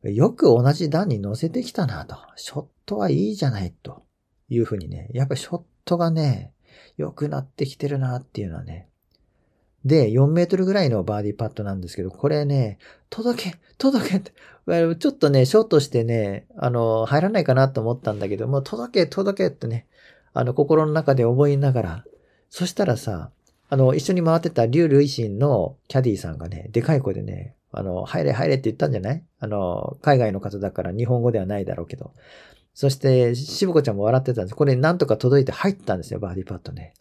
よく同じ段に乗せてきたなと。ショットはいいじゃないというふうにね、やっぱショットがね、良くなってきてるなっていうのはね、で、4メートルぐらいのバーディーパットなんですけど、これね、届け届けって、ちょっとね、ショートしてね、あの、入らないかなと思ったんだけど、も届け届けってね、あの、心の中で覚えながら、そしたらさ、あの、一緒に回ってたイ類神のキャディーさんがね、でかい声でね、あの、入れ入れって言ったんじゃないあの、海外の方だから日本語ではないだろうけど。そして、しぶこちゃんも笑ってたんです。これなんとか届いて入ったんですよ、バーディーパットね。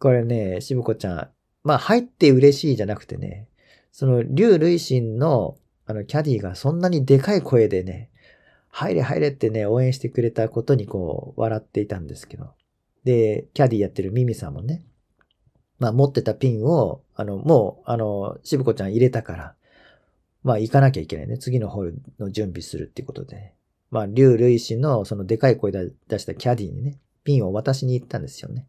これね、しぶこちゃん、まあ入って嬉しいじゃなくてね、その、竜類心の、あの、キャディがそんなにでかい声でね、入れ入れってね、応援してくれたことにこう、笑っていたんですけど。で、キャディやってるミミさんもね、まあ持ってたピンを、あの、もう、あの、しぶこちゃん入れたから、まあ行かなきゃいけないね。次のホールの準備するっていうことで、まあ、竜類心のそのでかい声出したキャディにね、ピンを渡しに行ったんですよね。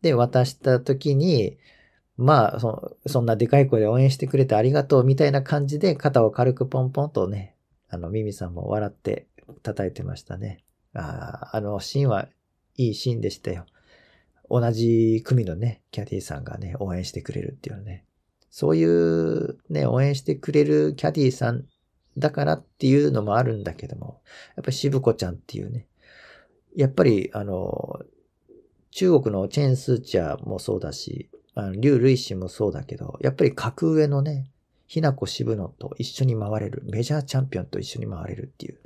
で、渡した時に、まあ、そ、そんなでかい声で応援してくれてありがとうみたいな感じで肩を軽くポンポンとね、あの、ミミさんも笑って叩いてましたね。ああ、あのシーンはいいシーンでしたよ。同じ組のね、キャディさんがね、応援してくれるっていうね。そういうね、応援してくれるキャディさんだからっていうのもあるんだけども、やっぱり渋子ちゃんっていうね、やっぱりあの、中国のチェーンスーチャーもそうだし、あの、劉類氏もそうだけど、やっぱり格上のね、ひなこ渋野と一緒に回れる、メジャーチャンピオンと一緒に回れるっていう、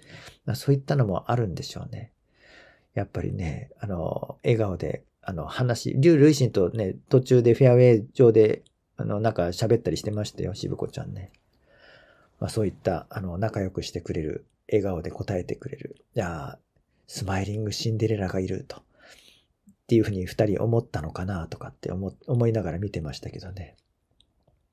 まあ、そういったのもあるんでしょうね。やっぱりね、あの、笑顔で、あの、話、劉類心とね、途中でフェアウェイ上で、あの、なんか喋ったりしてましたよ、渋子ちゃんね。まあそういった、あの、仲良くしてくれる、笑顔で答えてくれる。いやスマイリングシンデレラがいると。っていうふうに二人思ったのかなとかって思、思いながら見てましたけどね。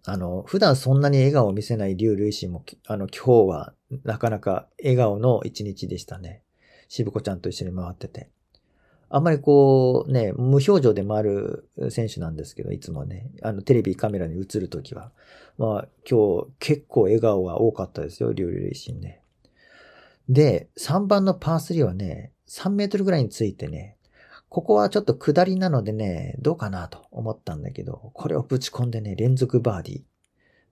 あの、普段そんなに笑顔を見せない劉類心も、あの、今日はなかなか笑顔の一日でしたね。渋子ちゃんと一緒に回ってて。あんまりこうね、無表情で回る選手なんですけど、いつもね、あのテレビカメラに映るときは。まあ今日結構笑顔が多かったですよ、両流塁心ね。で、3番のパー3はね、3メートルぐらいについてね、ここはちょっと下りなのでね、どうかなと思ったんだけど、これをぶち込んでね、連続バーディー。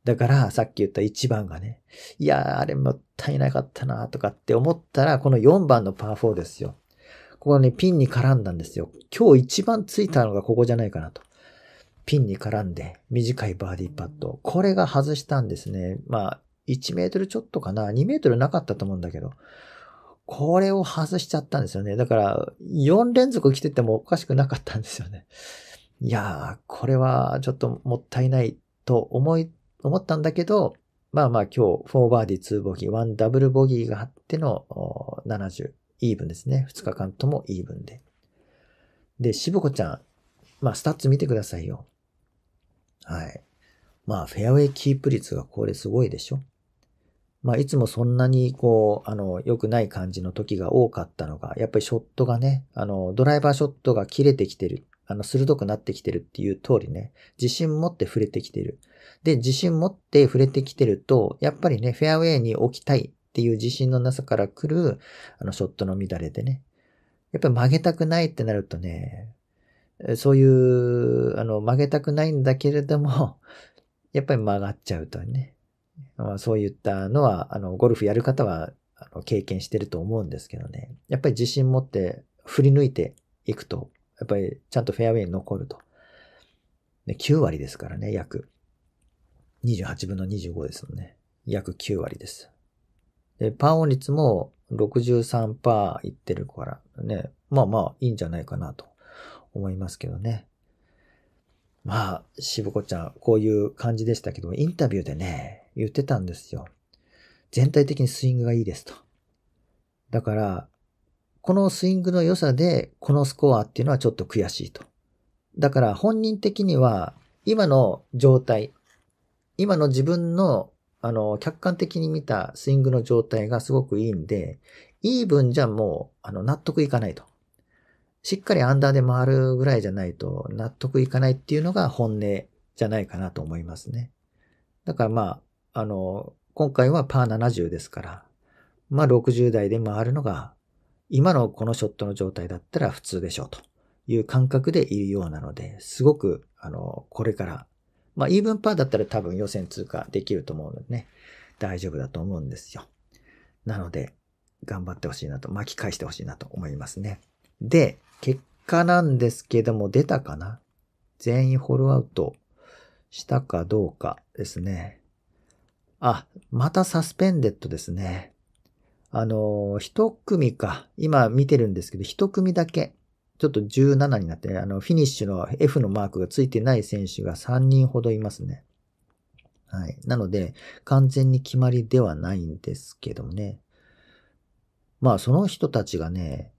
だから、さっき言った1番がね、いやー、あれもったいなかったなとかって思ったら、この4番のパー4ですよ。ここね、ピンに絡んだんですよ。今日一番ついたのがここじゃないかなと。ピンに絡んで、短いバーディーパット。これが外したんですね。まあ、1メートルちょっとかな。2メートルなかったと思うんだけど。これを外しちゃったんですよね。だから、4連続来ててもおかしくなかったんですよね。いやー、これはちょっともったいないと思い、思ったんだけど、まあまあ今日、4バーディー2ボギー、1ダブルボギーがあっての70、イーブンですね。2日間ともイーブンで。で、しぼこちゃん、まあスタッツ見てくださいよ。はい。まあフェアウェイキープ率がこれすごいでしょ。まあ、いつもそんなに、こう、あの、良くない感じの時が多かったのが、やっぱりショットがね、あの、ドライバーショットが切れてきてる。あの、鋭くなってきてるっていう通りね、自信持って触れてきてる。で、自信持って触れてきてると、やっぱりね、フェアウェイに置きたいっていう自信のなさから来る、あの、ショットの乱れでね。やっぱり曲げたくないってなるとね、そういう、あの、曲げたくないんだけれども、やっぱり曲がっちゃうとね。そういったのは、あの、ゴルフやる方は、あの、経験してると思うんですけどね。やっぱり自信持って振り抜いていくと、やっぱりちゃんとフェアウェイに残ると。で、9割ですからね、約。28分の25ですもんね。約9割です。で、パーオン率も63%いってるからね、まあまあいいんじゃないかなと思いますけどね。まあ、しぶこちゃん、こういう感じでしたけど、インタビューでね、言ってたんですよ。全体的にスイングがいいですと。だから、このスイングの良さで、このスコアっていうのはちょっと悔しいと。だから本人的には、今の状態、今の自分の、あの、客観的に見たスイングの状態がすごくいいんで、いい分じゃもう、あの、納得いかないと。しっかりアンダーで回るぐらいじゃないと納得いかないっていうのが本音じゃないかなと思いますね。だからまあ、あの、今回はパー70ですから、まあ60代で回るのが、今のこのショットの状態だったら普通でしょうという感覚でいるようなので、すごく、あの、これから、まあイーブンパーだったら多分予選通過できると思うのでね、大丈夫だと思うんですよ。なので、頑張ってほしいなと、巻き返してほしいなと思いますね。で、結果なんですけども、出たかな全員フォローアウトしたかどうかですね。あ、またサスペンデッドですね。あの、一組か。今見てるんですけど、一組だけ。ちょっと17になって、あの、フィニッシュの F のマークがついてない選手が3人ほどいますね。はい。なので、完全に決まりではないんですけどもね。まあ、その人たちがね、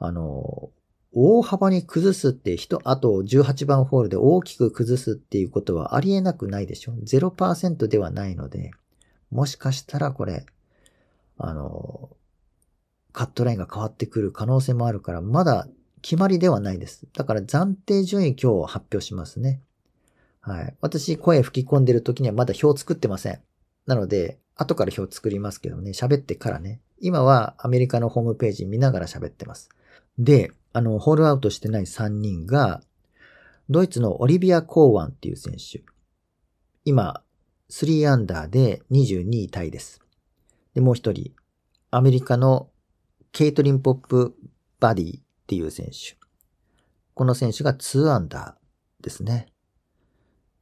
あの、大幅に崩すって人、あと18番ホールで大きく崩すっていうことはありえなくないでしょ ?0% ではないので。もしかしたらこれ、あの、カットラインが変わってくる可能性もあるから、まだ決まりではないです。だから暫定順位今日発表しますね。はい。私、声吹き込んでる時にはまだ表作ってません。なので、後から表作りますけどね、喋ってからね。今はアメリカのホームページ見ながら喋ってます。で、あの、ホールアウトしてない3人が、ドイツのオリビア・コーワンっていう選手。今、3アンダーで22位タイです。で、もう一人、アメリカのケイトリン・ポップ・バディっていう選手。この選手が2アンダーですね。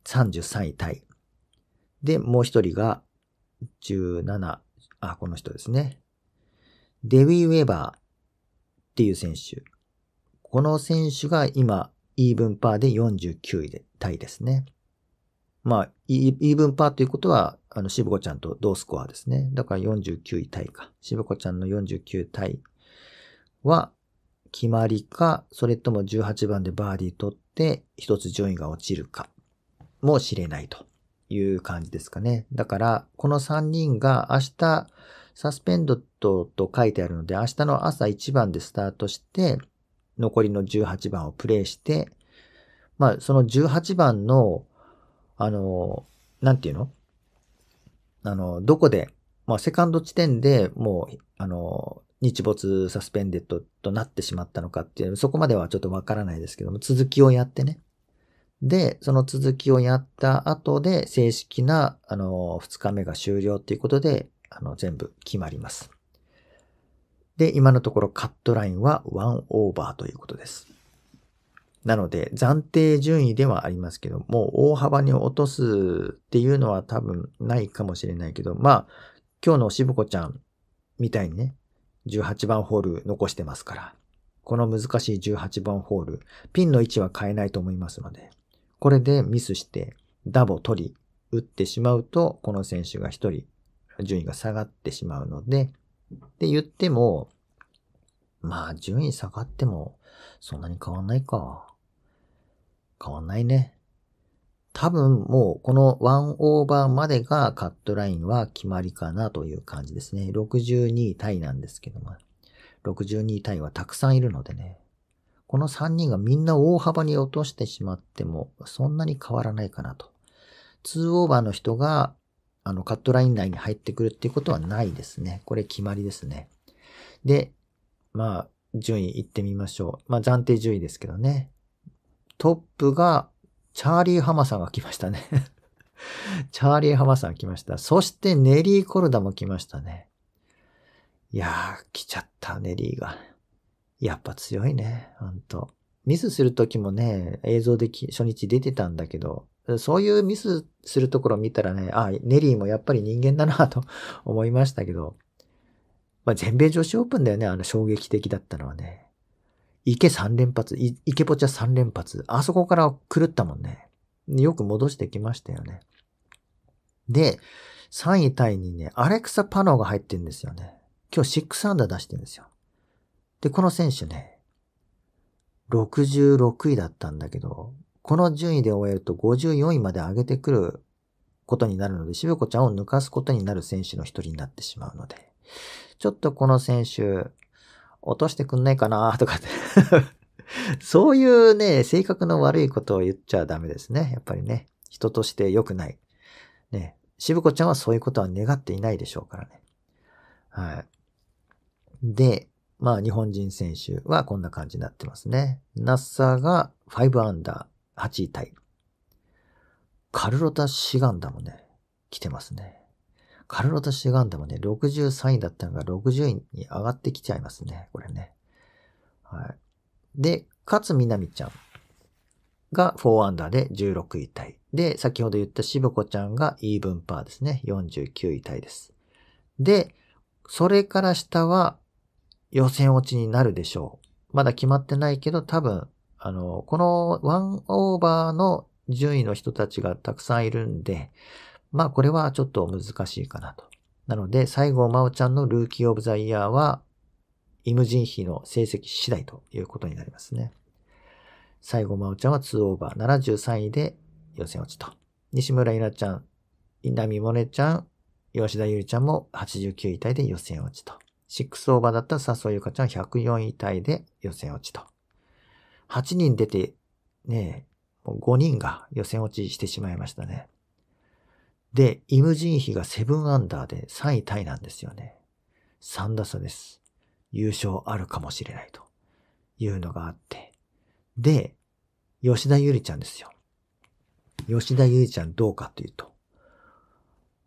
33位タイ。で、もう一人が17、あ、この人ですね。デビー・ウェバーっていう選手。この選手が今、イーブンパーで49位でタイですね。まあ、ーブンパーということは、あの、しぶこちゃんと同スコアですね。だから49位タイか。しぶこちゃんの49位は、決まりか、それとも18番でバーディー取って、一つ順位が落ちるか、もしれないという感じですかね。だから、この3人が明日、サスペンドと書いてあるので、明日の朝1番でスタートして、残りの18番をプレイして、まあ、その18番のあの、なんていうのあの、どこで、まあ、セカンド地点でもう、あの、日没サスペンデッドとなってしまったのかっていう、そこまではちょっとわからないですけども、続きをやってね。で、その続きをやった後で、正式な、あの、2日目が終了っていうことで、あの、全部決まります。で、今のところカットラインは1オーバーということです。なので、暫定順位ではありますけども、う大幅に落とすっていうのは多分ないかもしれないけど、まあ、今日のしぶこちゃんみたいにね、18番ホール残してますから、この難しい18番ホール、ピンの位置は変えないと思いますので、これでミスしてダボ取り、打ってしまうと、この選手が一人順位が下がってしまうので、って言っても、まあ順位下がってもそんなに変わんないか。変わんないね。多分もうこの1オーバーまでがカットラインは決まりかなという感じですね。62イなんですけども。62イはたくさんいるのでね。この3人がみんな大幅に落としてしまってもそんなに変わらないかなと。2オーバーの人があのカットライン内に入ってくるっていうことはないですね。これ決まりですね。で、まあ順位いってみましょう。まあ暫定順位ですけどね。トップが、チャーリー・ハマさんが来ましたね チャーリー・ハマさん来ました。そしてネリー・コルダも来ましたね。いやー、来ちゃった、ネリーが。やっぱ強いね、ほんと。ミスするときもね、映像で初日出てたんだけど、そういうミスするところを見たらね、あ、ネリーもやっぱり人間だなと 思いましたけど、まあ、全米女子オープンだよね、あの衝撃的だったのはね。池3連発、池ポチャ3連発。あそこから狂ったもんね。よく戻してきましたよね。で、3位タイにね、アレクサ・パノが入ってるんですよね。今日6アンダー出してるんですよ。で、この選手ね、66位だったんだけど、この順位で終えると54位まで上げてくることになるので、ぶこちゃんを抜かすことになる選手の一人になってしまうので、ちょっとこの選手、落としてくんないかなとかって そういうね、性格の悪いことを言っちゃダメですね。やっぱりね、人として良くない。ね、渋子ちゃんはそういうことは願っていないでしょうからね。はい。で、まあ日本人選手はこんな感じになってますね。ナッサーが5アンダー、8位タイ。カルロタ・シガンダもね、来てますね。カルロとシガンダムね、63位だったのが60位に上がってきちゃいますね、これね。はい。で、勝みなみちゃんが4アンダーで16位タイ。で、先ほど言ったしぶこちゃんがイーブンパーですね。49位タイです。で、それから下は予選落ちになるでしょう。まだ決まってないけど、多分、あの、この1オーバーの順位の人たちがたくさんいるんで、まあこれはちょっと難しいかなと。なので、西郷真央ちゃんのルーキーオブザイヤーは、イムジンヒの成績次第ということになりますね。西郷真央ちゃんは2オーバー73位で予選落ちと。西村ゆなちゃん、稲見萌音ちゃん、吉田優りちゃんも89位タイで予選落ちと。6オーバーだった笹生優香ちゃん104位タイで予選落ちと。8人出て、ねえ、5人が予選落ちしてしまいましたね。で、イムジンヒが7アンダーで3位タイなんですよね。3打差です。優勝あるかもしれないというのがあって。で、吉田ゆりちゃんですよ。吉田ゆりちゃんどうかというと。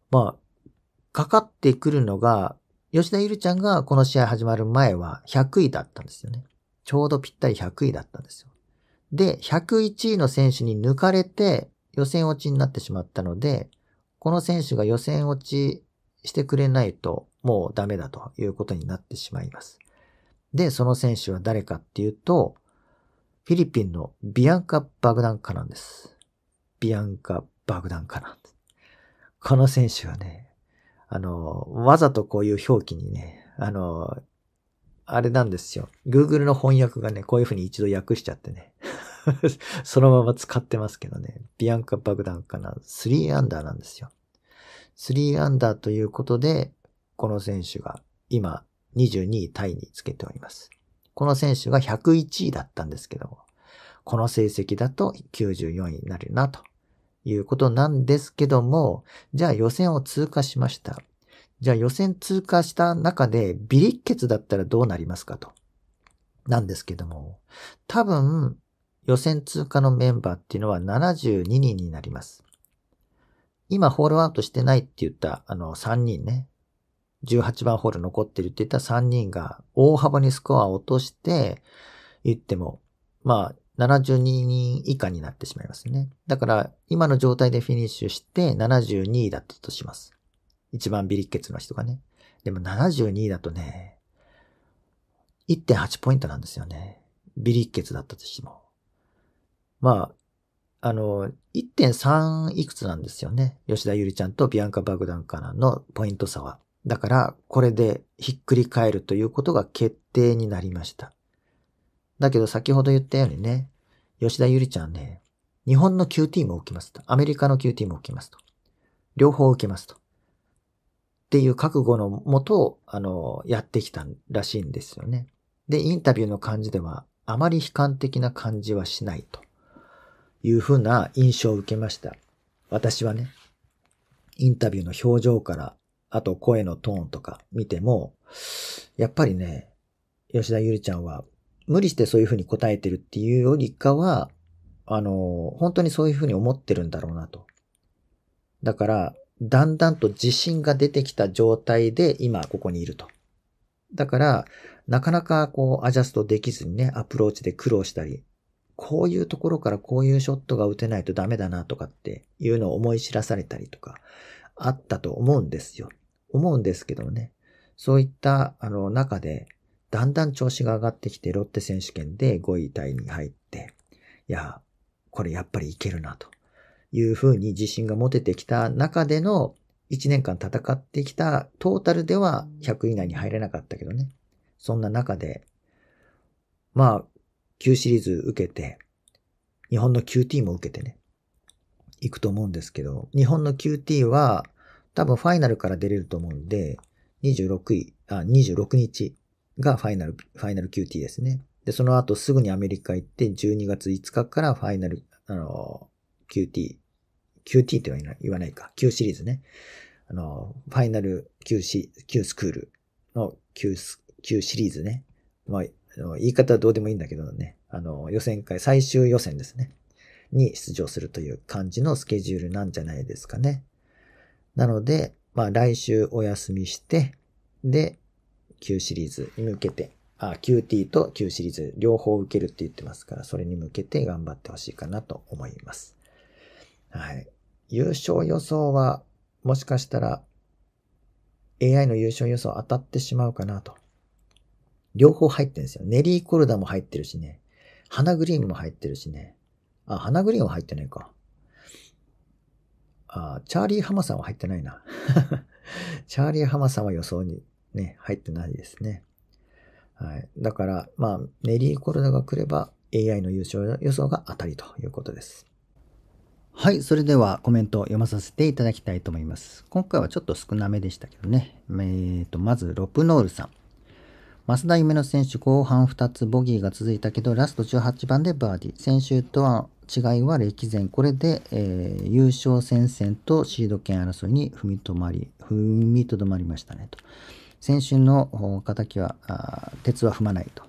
まあ、かかってくるのが、吉田ゆりちゃんがこの試合始まる前は100位だったんですよね。ちょうどぴったり100位だったんですよ。で、101位の選手に抜かれて予選落ちになってしまったので、この選手が予選落ちしてくれないともうダメだということになってしまいます。で、その選手は誰かっていうと、フィリピンのビアンカ・バグダンカなんです。ビアンカ・バグダンカなんです。この選手はね、あの、わざとこういう表記にね、あの、あれなんですよ。Google の翻訳がね、こういうふうに一度訳しちゃってね。そのまま使ってますけどね。ビアンカ・爆弾かな。3アンダーなんですよ。3アンダーということで、この選手が今22位タイにつけております。この選手が101位だったんですけども、この成績だと94位になるなということなんですけども、じゃあ予選を通過しました。じゃあ予選通過した中で、ビリッケツだったらどうなりますかと。なんですけども、多分、予選通過のメンバーっていうのは72人になります。今、ホールアウトしてないって言った、あの、3人ね。18番ホール残ってるって言った3人が、大幅にスコアを落として、言っても、まあ、72人以下になってしまいますね。だから、今の状態でフィニッシュして72位だったとします。一番ビリッケツの人がね。でも72位だとね、1.8ポイントなんですよね。ビリッケツだったとしても。まあ、あの、1.3いくつなんですよね。吉田ゆりちゃんとビアンカ・バグダンからのポイント差は。だから、これでひっくり返るということが決定になりました。だけど先ほど言ったようにね、吉田ゆりちゃんね、日本の QT も受けますと。アメリカの QT も受けますと。両方受けますと。っていう覚悟のもと、あの、やってきたらしいんですよね。で、インタビューの感じでは、あまり悲観的な感じはしないと。いうふうな印象を受けました。私はね、インタビューの表情から、あと声のトーンとか見ても、やっぱりね、吉田ゆりちゃんは無理してそういうふうに答えてるっていうよりかは、あの、本当にそういうふうに思ってるんだろうなと。だから、だんだんと自信が出てきた状態で今ここにいると。だから、なかなかこうアジャストできずにね、アプローチで苦労したり、こういうところからこういうショットが打てないとダメだなとかっていうのを思い知らされたりとかあったと思うんですよ。思うんですけどね。そういったあの中でだんだん調子が上がってきてロッテ選手権で5位タイに入って、いや、これやっぱりいけるなというふうに自信が持ててきた中での1年間戦ってきたトータルでは100以内に入れなかったけどね。そんな中で、まあ Q シリーズ受けて、日本の QT も受けてね、行くと思うんですけど、日本の QT は多分ファイナルから出れると思うんで、26位、あ、26日がファイナル、ファイナル QT ですね。で、その後すぐにアメリカ行って、12月5日からファイナル、あの、QT、QT っては言わないか、Q シリーズね。あの、ファイナル Q シ、Q スクールの Q ス、Q シリーズね。まあ、の、言い方はどうでもいいんだけどね、あの、予選会、最終予選ですね。に出場するという感じのスケジュールなんじゃないですかね。なので、まあ来週お休みして、で、Q シリーズに向けて、あ、QT と Q シリーズ両方受けるって言ってますから、それに向けて頑張ってほしいかなと思います。はい。優勝予想は、もしかしたら AI の優勝予想当たってしまうかなと両方入ってるんですよ。ネリーコルダも入ってるしね。花グリーンも入ってるしね。あ、花グリーンは入ってないか。あ、チャーリー・ハマさんは入ってないな。チャーリー・ハマさんは予想にね、入ってないですね。はい。だから、まあ、ネリー・コルダが来れば AI の優勝予想が当たりということです。はい。それではコメントを読まさせていただきたいと思います。今回はちょっと少なめでしたけどね。えっ、ー、と、まず、ロプノールさん。増田夢乃選手後半2つボギーが続いたけどラスト18番でバーディー先週とは違いは歴然これで、えー、優勝戦線とシード権争いに踏みとまり踏みとどまりましたねと先週の敵は鉄は踏まないと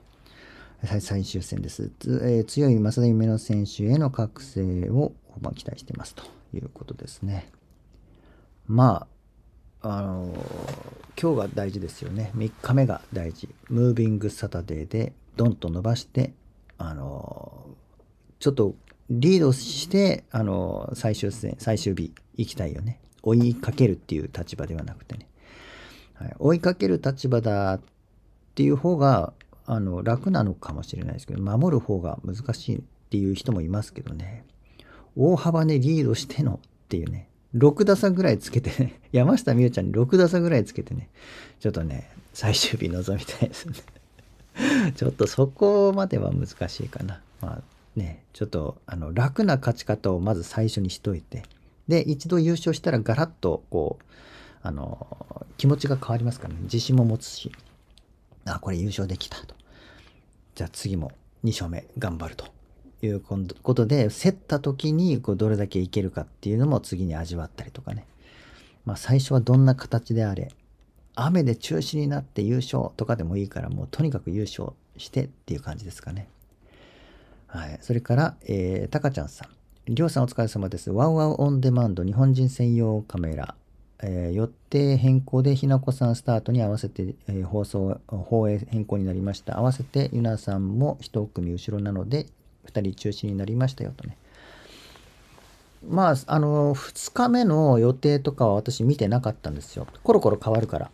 最終戦です、えー、強い増田夢乃選手への覚醒を、まあ、期待していますということですねまああの今日が大事ですよね3日目が大事ムービングサタデーでドンと伸ばしてあのちょっとリードしてあの最終戦最終日行きたいよね追いかけるっていう立場ではなくてね、はい、追いかける立場だっていう方があの楽なのかもしれないですけど守る方が難しいっていう人もいますけどね大幅にリードしてのっていうね6打差ぐらいつけてね、山下美桜ちゃんに6打差ぐらいつけてね、ちょっとね、最終日臨みたいですね。ちょっとそこまでは難しいかな。まあね、ちょっとあの楽な勝ち方をまず最初にしといて、で、一度優勝したらガラッとこう、あの、気持ちが変わりますからね、自信も持つし、あ、これ優勝できたと。じゃあ次も2勝目頑張ると。いうことで、競った時にこうどれだけいけるかっていうのも次に味わったりとかね。まあ最初はどんな形であれ、雨で中止になって優勝とかでもいいから、もうとにかく優勝してっていう感じですかね。はい。それから、えー、たかちゃんさん。りょうさんお疲れ様です。ワウワウオンデマンド日本人専用カメラ。えー、予定変更でひなこさんスタートに合わせて、えー、放送、放映変更になりました。合わせてゆなさんも一組後ろなので2人中止になりましたよとね。まあ、あの、2日目の予定とかは私見てなかったんですよ。コロコロ変わるから。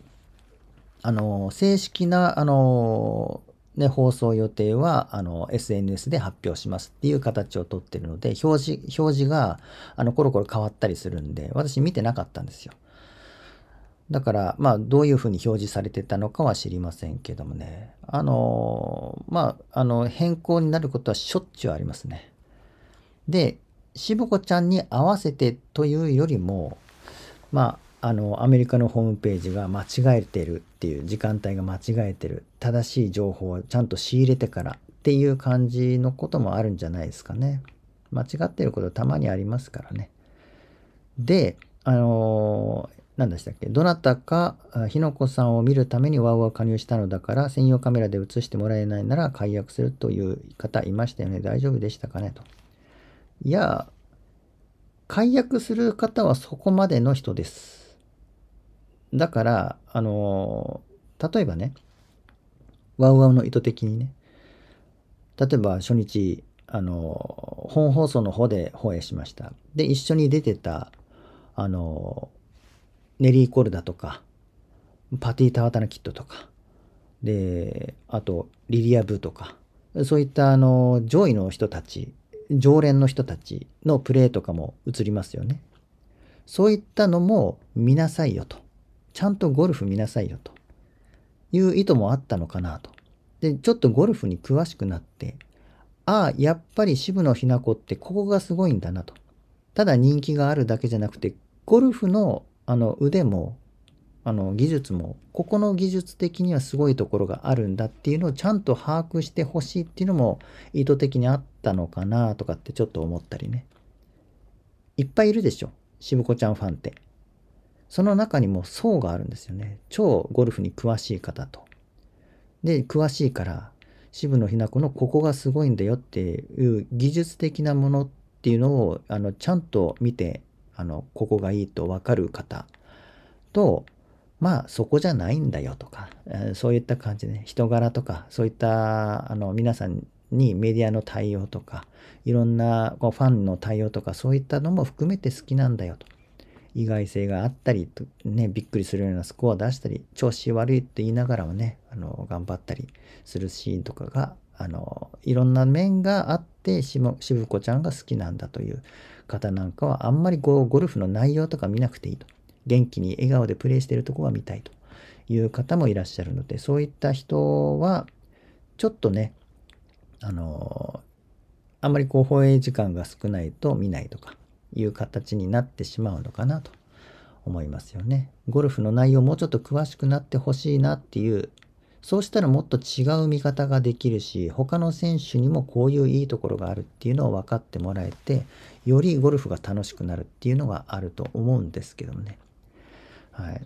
あの、正式な、あの、ね、放送予定は、あの、SNS で発表しますっていう形をとってるので、表示、表示が、あの、コロコロ変わったりするんで、私見てなかったんですよ。だから、まあ、どういうふうに表示されてたのかは知りませんけどもね。あの、まあ、あの、変更になることはしょっちゅうありますね。で、しぼこちゃんに合わせてというよりも、まあ、あの、アメリカのホームページが間違えてるっていう、時間帯が間違えてる、正しい情報をちゃんと仕入れてからっていう感じのこともあるんじゃないですかね。間違ってることたまにありますからね。で、あのー、何でしたっけどなたかひのこさんを見るためにワウワウ加入したのだから専用カメラで映してもらえないなら解約するという方いましたよね大丈夫でしたかねといや解約する方はそこまでの人ですだからあの例えばねワウワウの意図的にね例えば初日あの本放送の方で放映しましたで一緒に出てたあのネリー・コルダとか、パティ・タワタナキットとか、で、あと、リリア・ブーとか、そういったあの上位の人たち、常連の人たちのプレーとかも映りますよね。そういったのも見なさいよと。ちゃんとゴルフ見なさいよという意図もあったのかなと。で、ちょっとゴルフに詳しくなって、ああ、やっぱり渋野日向子ってここがすごいんだなと。ただ人気があるだけじゃなくて、ゴルフのあの腕もあの技術もここの技術的にはすごいところがあるんだっていうのをちゃんと把握してほしいっていうのも意図的にあったのかなとかってちょっと思ったりねいっぱいいるでしょ渋子ちゃんファンってその中にも層があるんですよね超ゴルフに詳しい方とで詳しいから渋野日向子のここがすごいんだよっていう技術的なものっていうのをあのちゃんと見てあの、ここがいいとわかる方と、まあそこじゃないんだよとか、えそういった感じで、ね、人柄とか、そういったあの皆さんにメディアの対応とか、いろんなこうファンの対応とか、そういったのも含めて好きなんだよと。意外性があったり、ね、びっくりするようなスコア出したり、調子悪いって言いながらもね、あの頑張ったりするシーンとかが、あのいろんな面があってしも、渋子ちゃんが好きなんだという方なんかはあんまりこうゴルフの内容とか見なくていいと。元気に笑顔でプレーしてるとこが見たいという方もいらっしゃるので、そういった人は、ちょっとね、あの、あんまりこう放映時間が少ないと見ないとかいう形になってしまうのかなと思いますよね。ゴルフの内容もうちょっと詳しくなってほしいなっていうそうしたらもっと違う見方ができるし、他の選手にもこういういいところがあるっていうのを分かってもらえて、よりゴルフが楽しくなるっていうのがあると思うんですけどね。はい。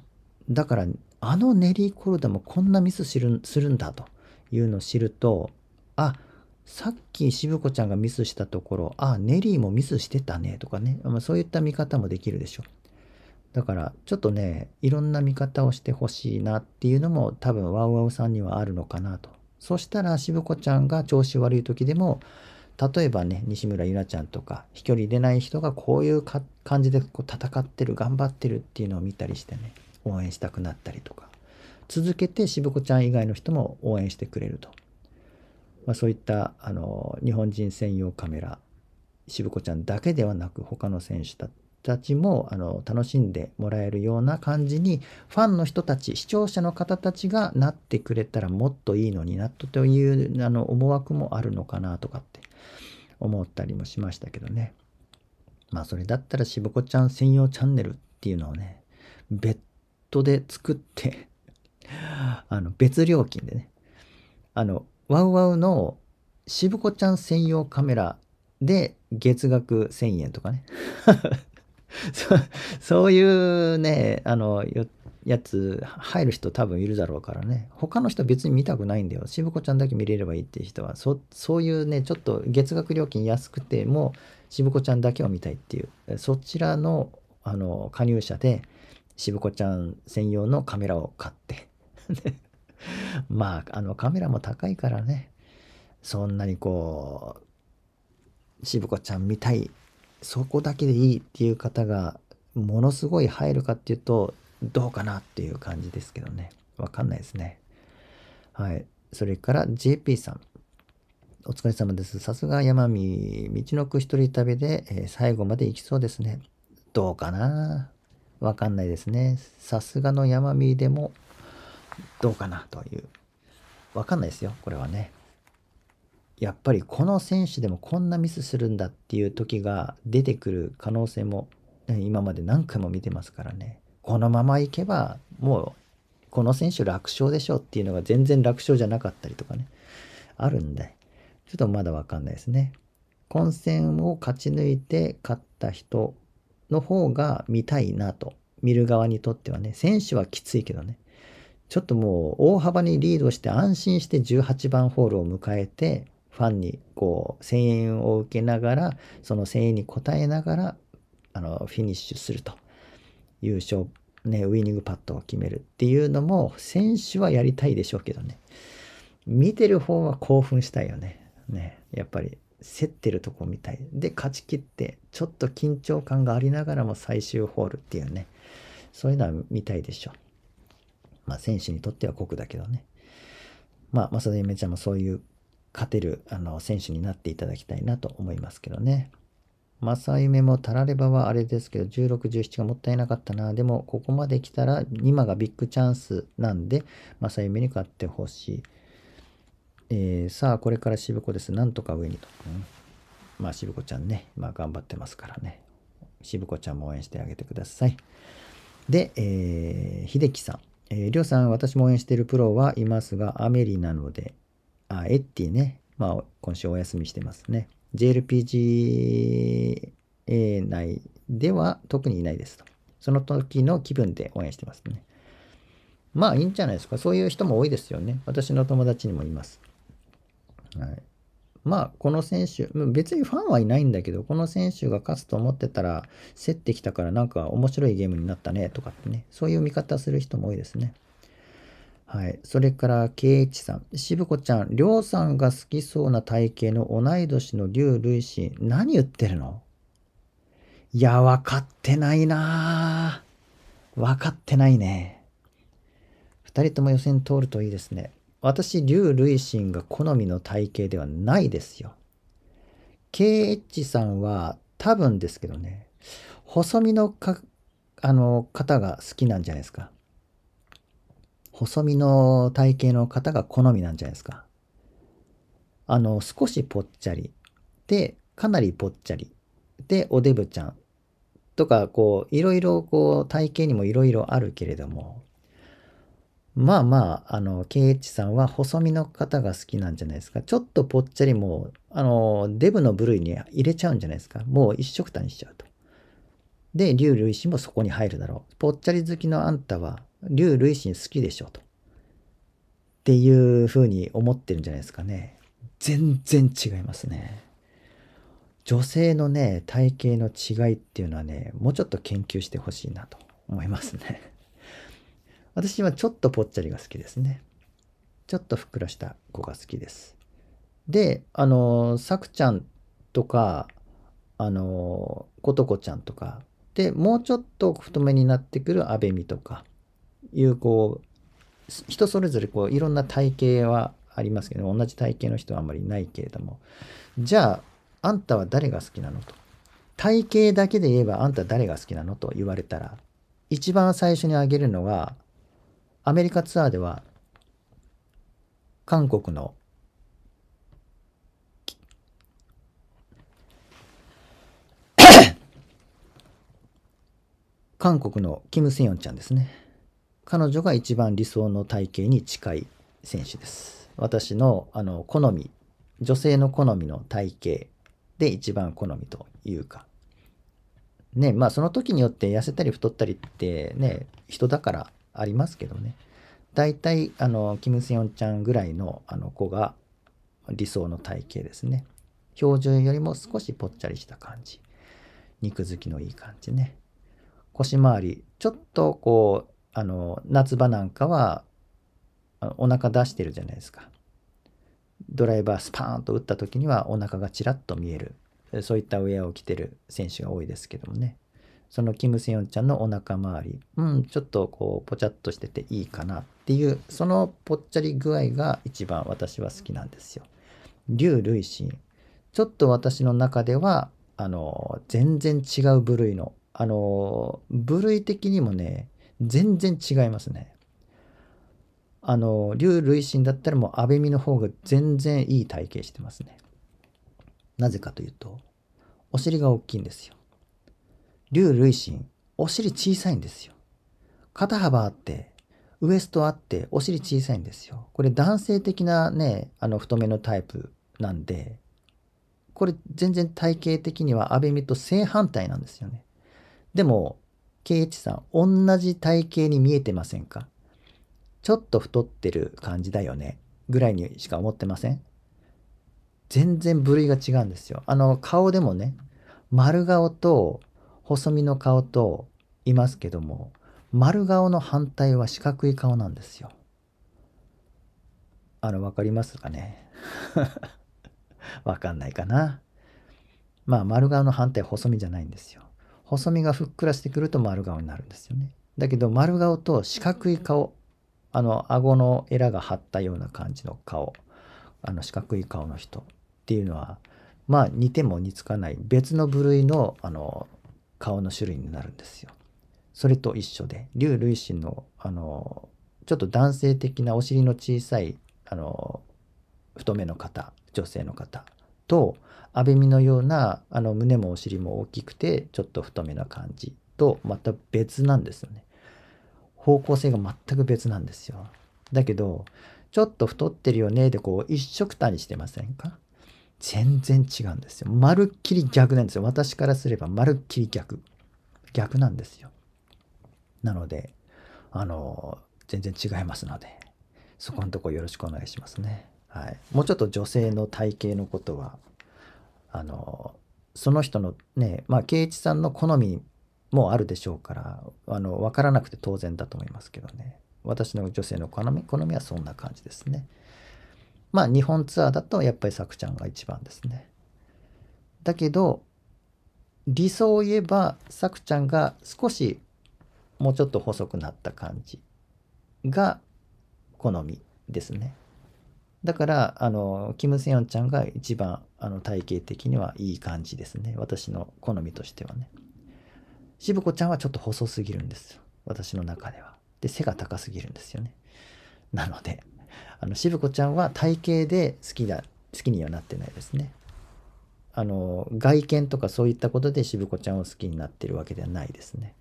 だから、あのネリー・コルダもこんなミスするんだというのを知ると、あ、さっき渋子ちゃんがミスしたところ、あ、ネリーもミスしてたねとかね、まあ、そういった見方もできるでしょう。だからちょっとね、いろんな見方をしてほしいなっていうのも多分ワウワウさんにはあるのかなと。そしたら渋子ちゃんが調子悪い時でも、例えばね、西村ゆなちゃんとか、飛距離出ない人がこういう感じでこう戦ってる、頑張ってるっていうのを見たりしてね、応援したくなったりとか、続けて渋子ちゃん以外の人も応援してくれると。まあ、そういったあの日本人専用カメラ、渋子ちゃんだけではなく他の選手たたちもあの楽しんでもらえるような感じにファンの人たち視聴者の方たちがなってくれたらもっといいのになというあの思惑もあるのかなとかって思ったりもしましたけどねまあそれだったらしぶこちゃん専用チャンネルっていうのをね別途で作ってあの別料金でねあのワウワウのしぶこちゃん専用カメラで月額1000円とかね そういうね、あの、やつ入る人多分いるだろうからね。他の人別に見たくないんだよ。しぶこちゃんだけ見れればいいっていう人は、そそういうね、ちょっと月額料金安くても、しぶこちゃんだけを見たいっていう、そちらの、あの、加入者で、しぶこちゃん専用のカメラを買って。まあ、あの、カメラも高いからね。そんなにこう、しぶこちゃん見たいそこだけでいいっていう方がものすごい入るかっていうとどうかなっていう感じですけどねわかんないですねはいそれから JP さんお疲れ様ですさすが山見道のく一人旅で、えー、最後まで行きそうですねどうかなわかんないですねさすがの山見でもどうかなというわかんないですよこれはねやっぱりこの選手でもこんなミスするんだっていう時が出てくる可能性も今まで何回も見てますからねこのままいけばもうこの選手楽勝でしょっていうのが全然楽勝じゃなかったりとかねあるんでちょっとまだ分かんないですね混戦を勝ち抜いて勝った人の方が見たいなと見る側にとってはね選手はきついけどねちょっともう大幅にリードして安心して18番ホールを迎えてファンにこう声援を受けながら、その声援に応えながら、あの、フィニッシュすると。優勝、ね、ウイニングパットを決めるっていうのも、選手はやりたいでしょうけどね。見てる方は興奮したいよね。ね、やっぱり。競ってるとこみたいで勝ちきってちょっと緊張感がありながらも最終ホールっていうねそういうのは見たいでしょまあ選手にとっては酷だけどねまあ正田ゆめちゃんもそういう勝てるあの選手になっていただきたいなと思いますけどね。正夢もたらればはあれですけど16、17がもったいなかったな。でもここまで来たら今がビッグチャンスなんで正夢に勝ってほしい。えー、さあこれから渋子です。なんとか上にと。うん、まあ渋子ちゃんね、まあ、頑張ってますからね。渋子ちゃんも応援してあげてください。で、えー、秀樹さん。えー、りょうさん、私も応援しているプロはいますが、アメリなので、あ、エッティね。まあ、今週お休みしてますね。JLPGA 内では特にいないですと。その時の気分で応援してますね。まあいいんじゃないですか。そういう人も多いですよね。私の友達にもいます。はい。まあこの選手、別にファンはいないんだけど、この選手が勝つと思ってたら、競ってきたからなんか面白いゲームになったねとかってね、そういう見方する人も多いですね。はい。それから、ケイチさん。渋子ちゃん、りょうさんが好きそうな体型の同い年の龍類心何言ってるのいや、わかってないなわかってないね。二人とも予選通るといいですね。私、龍類心が好みの体型ではないですよ。KH さんは多分ですけどね、細身のかあの方が好きなんじゃないですか。細身の体型の方が好みなんじゃないですか。あの、少しぽっちゃり。で、かなりぽっちゃり。で、おデブちゃん。とか、こう、いろいろ、こう、体型にもいろいろあるけれども、まあまあ、あの、KH さんは細身の方が好きなんじゃないですか。ちょっとぽっちゃりも、あの、デブの部類に入れちゃうんじゃないですか。もう一色単にしちゃうと。で、リュウ・リュウもそこに入るだろう。ぽっちゃり好きのあんたは、劉類心好きでしょと。っていうふうに思ってるんじゃないですかね。全然違いますね。女性のね、体型の違いっていうのはね、もうちょっと研究してほしいなと思いますね。私はちょっとぽっちゃりが好きですね。ちょっとふっくらした子が好きです。で、あの、さくちゃんとか、あの、ことこちゃんとか、で、もうちょっと太めになってくる阿部美とか、いうこう人それぞれこういろんな体型はありますけど同じ体型の人はあんまりないけれどもじゃああんたは誰が好きなのと体型だけで言えばあんた誰が好きなのと言われたら一番最初に挙げるのがアメリカツアーでは韓国の 韓国のキム・セヨンちゃんですね。彼女が一番理想の体型に近い選手です。私のあの好み、女性の好みの体型で一番好みというか。ね、まあその時によって痩せたり太ったりってね、人だからありますけどね。大体、あの、キム・セヨンちゃんぐらいのあの子が理想の体型ですね。標準よりも少しぽっちゃりした感じ。肉付きのいい感じね。腰回り、ちょっとこう、あの夏場なんかはお腹出してるじゃないですかドライバースパーンと打った時にはお腹がちらっと見えるそういったウェアを着てる選手が多いですけどもねそのキム・セヨンちゃんのお腹周りうんちょっとこうぽちゃっとしてていいかなっていうそのぽっちゃり具合が一番私は好きなんですよ。劉類心ちょっと私の中ではあの全然違う部類のあの部類的にもね全然違いますね。あの、劉類心だったらもう安倍美の方が全然いい体型してますね。なぜかというと、お尻が大きいんですよ。劉類心、お尻小さいんですよ。肩幅あって、ウエストあって、お尻小さいんですよ。これ男性的なね、あの太めのタイプなんで、これ全然体型的には安倍美と正反対なんですよね。でも、圭一さん、同じ体型に見えてませんかちょっと太ってる感じだよねぐらいにしか思ってません全然部類が違うんですよ。あの、顔でもね、丸顔と細身の顔といますけども、丸顔の反対は四角い顔なんですよ。あの、わかりますかね わかんないかな。まあ、丸顔の反対細身じゃないんですよ。細身がふっくらしてくると丸顔になるんですよね。だけど丸顔と四角い顔あの顎のエラが張ったような感じの顔あの四角い顔の人っていうのはまあ似ても似つかない別の部類のあの顔の種類になるんですよ。それと一緒で劉類心のあのちょっと男性的なお尻の小さいあの太めの方女性の方とアベミのようなあの胸もお尻も大きくてちょっと太めな感じとまた別なんですよね。方向性が全く別なんですよ。だけどちょっと太ってるよねでこう一色たにしてませんか全然違うんですよ。まるっきり逆なんですよ。私からすればまるっきり逆。逆なんですよ。なので、あの、全然違いますので、そこのとこよろしくお願いしますね。はい。もうちょっと女性の体型のことはあのその人のねまあ圭一さんの好みもあるでしょうからあの分からなくて当然だと思いますけどね私の女性の好み好みはそんな感じですねまあ日本ツアーだとやっぱりさくちゃんが一番ですねだけど理想を言えばさくちゃんが少しもうちょっと細くなった感じが好みですね。だから、あの、キム・セヨンちゃんが一番、あの、体型的にはいい感じですね。私の好みとしてはね。渋子ちゃんはちょっと細すぎるんですよ。私の中では。で、背が高すぎるんですよね。なので、あの、渋子ちゃんは体型で好きだ、好きにはなってないですね。あの、外見とかそういったことで渋子ちゃんを好きになってるわけではないですね。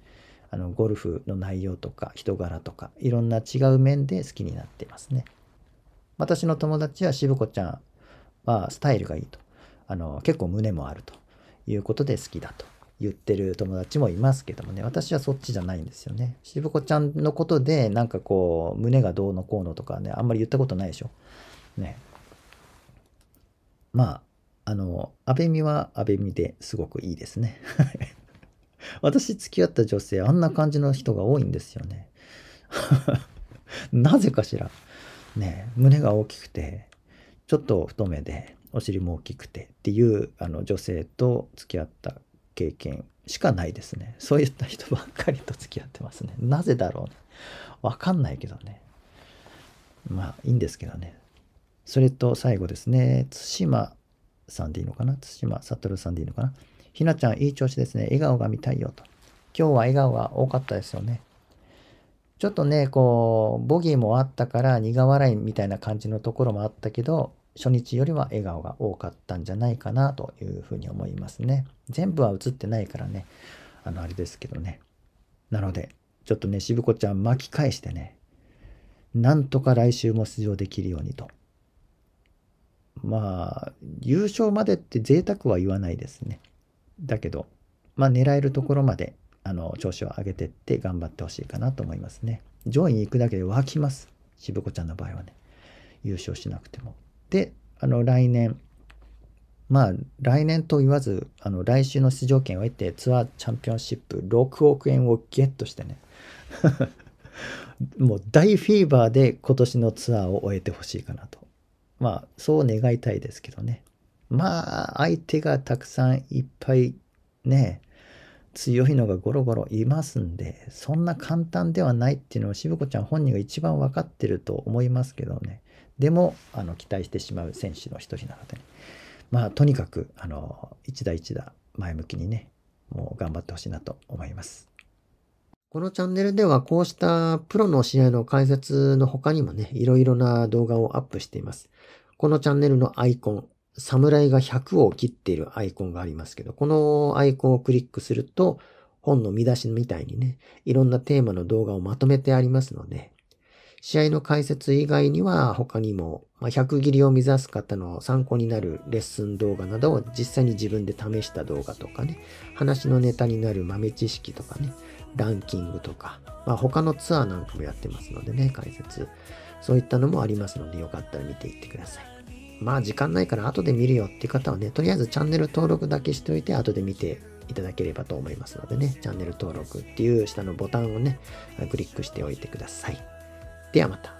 あの、ゴルフの内容とか人柄とか、いろんな違う面で好きになってますね。私の友達は渋子ちゃんはスタイルがいいと。あの、結構胸もあるということで好きだと言ってる友達もいますけどもね、私はそっちじゃないんですよね。渋子ちゃんのことで、なんかこう、胸がどうのこうのとかね、あんまり言ったことないでしょ。ね。まあ、あの、安倍美は安倍美ですごくいいですね。私付き合った女性、あんな感じの人が多いんですよね。なぜかしら。ね、胸が大きくて、ちょっと太めで、お尻も大きくてっていうあの女性と付き合った経験しかないですね。そういった人ばっかりと付き合ってますね。なぜだろうね。わかんないけどね。まあいいんですけどね。それと最後ですね。対馬さんでいいのかな対馬悟さんでいいのかなひなちゃんいい調子ですね。笑顔が見たいよと。今日は笑顔が多かったですよね。ちょっとね、こう、ボギーもあったから苦笑いみたいな感じのところもあったけど、初日よりは笑顔が多かったんじゃないかなというふうに思いますね。全部は映ってないからね、あの、あれですけどね。なので、ちょっとね、渋子ちゃん巻き返してね、なんとか来週も出場できるようにと。まあ、優勝までって贅沢は言わないですね。だけど、まあ狙えるところまであの、調子を上げてって頑張ってほしいかなと思いますね。上位に行くだけで湧きます。渋子ちゃんの場合はね。優勝しなくても。で、あの、来年、まあ、来年と言わず、あの、来週の出場権を得て、ツアーチャンピオンシップ6億円をゲットしてね。もう大フィーバーで今年のツアーを終えてほしいかなと。まあ、そう願いたいですけどね。まあ、相手がたくさんいっぱいね、強いのがゴロゴロいますんで、そんな簡単ではないっていうのを渋子ちゃん本人が一番分かってると思いますけどね。でも、あの、期待してしまう選手の一人なので、ね、まあ、とにかく、あの、一打一打前向きにね、もう頑張ってほしいなと思います。このチャンネルではこうしたプロの試合の解説の他にもね、いろいろな動画をアップしています。このチャンネルのアイコン、侍が100を切っているアイコンがありますけど、このアイコンをクリックすると、本の見出しみたいにね、いろんなテーマの動画をまとめてありますので、試合の解説以外には他にも、ま100切りを目指す方の参考になるレッスン動画などを実際に自分で試した動画とかね、話のネタになる豆知識とかね、ランキングとか、まあ、他のツアーなんかもやってますのでね、解説。そういったのもありますので、よかったら見ていってください。まあ時間ないから後で見るよっていう方はね、とりあえずチャンネル登録だけしておいて後で見ていただければと思いますのでね、チャンネル登録っていう下のボタンをね、クリックしておいてください。ではまた。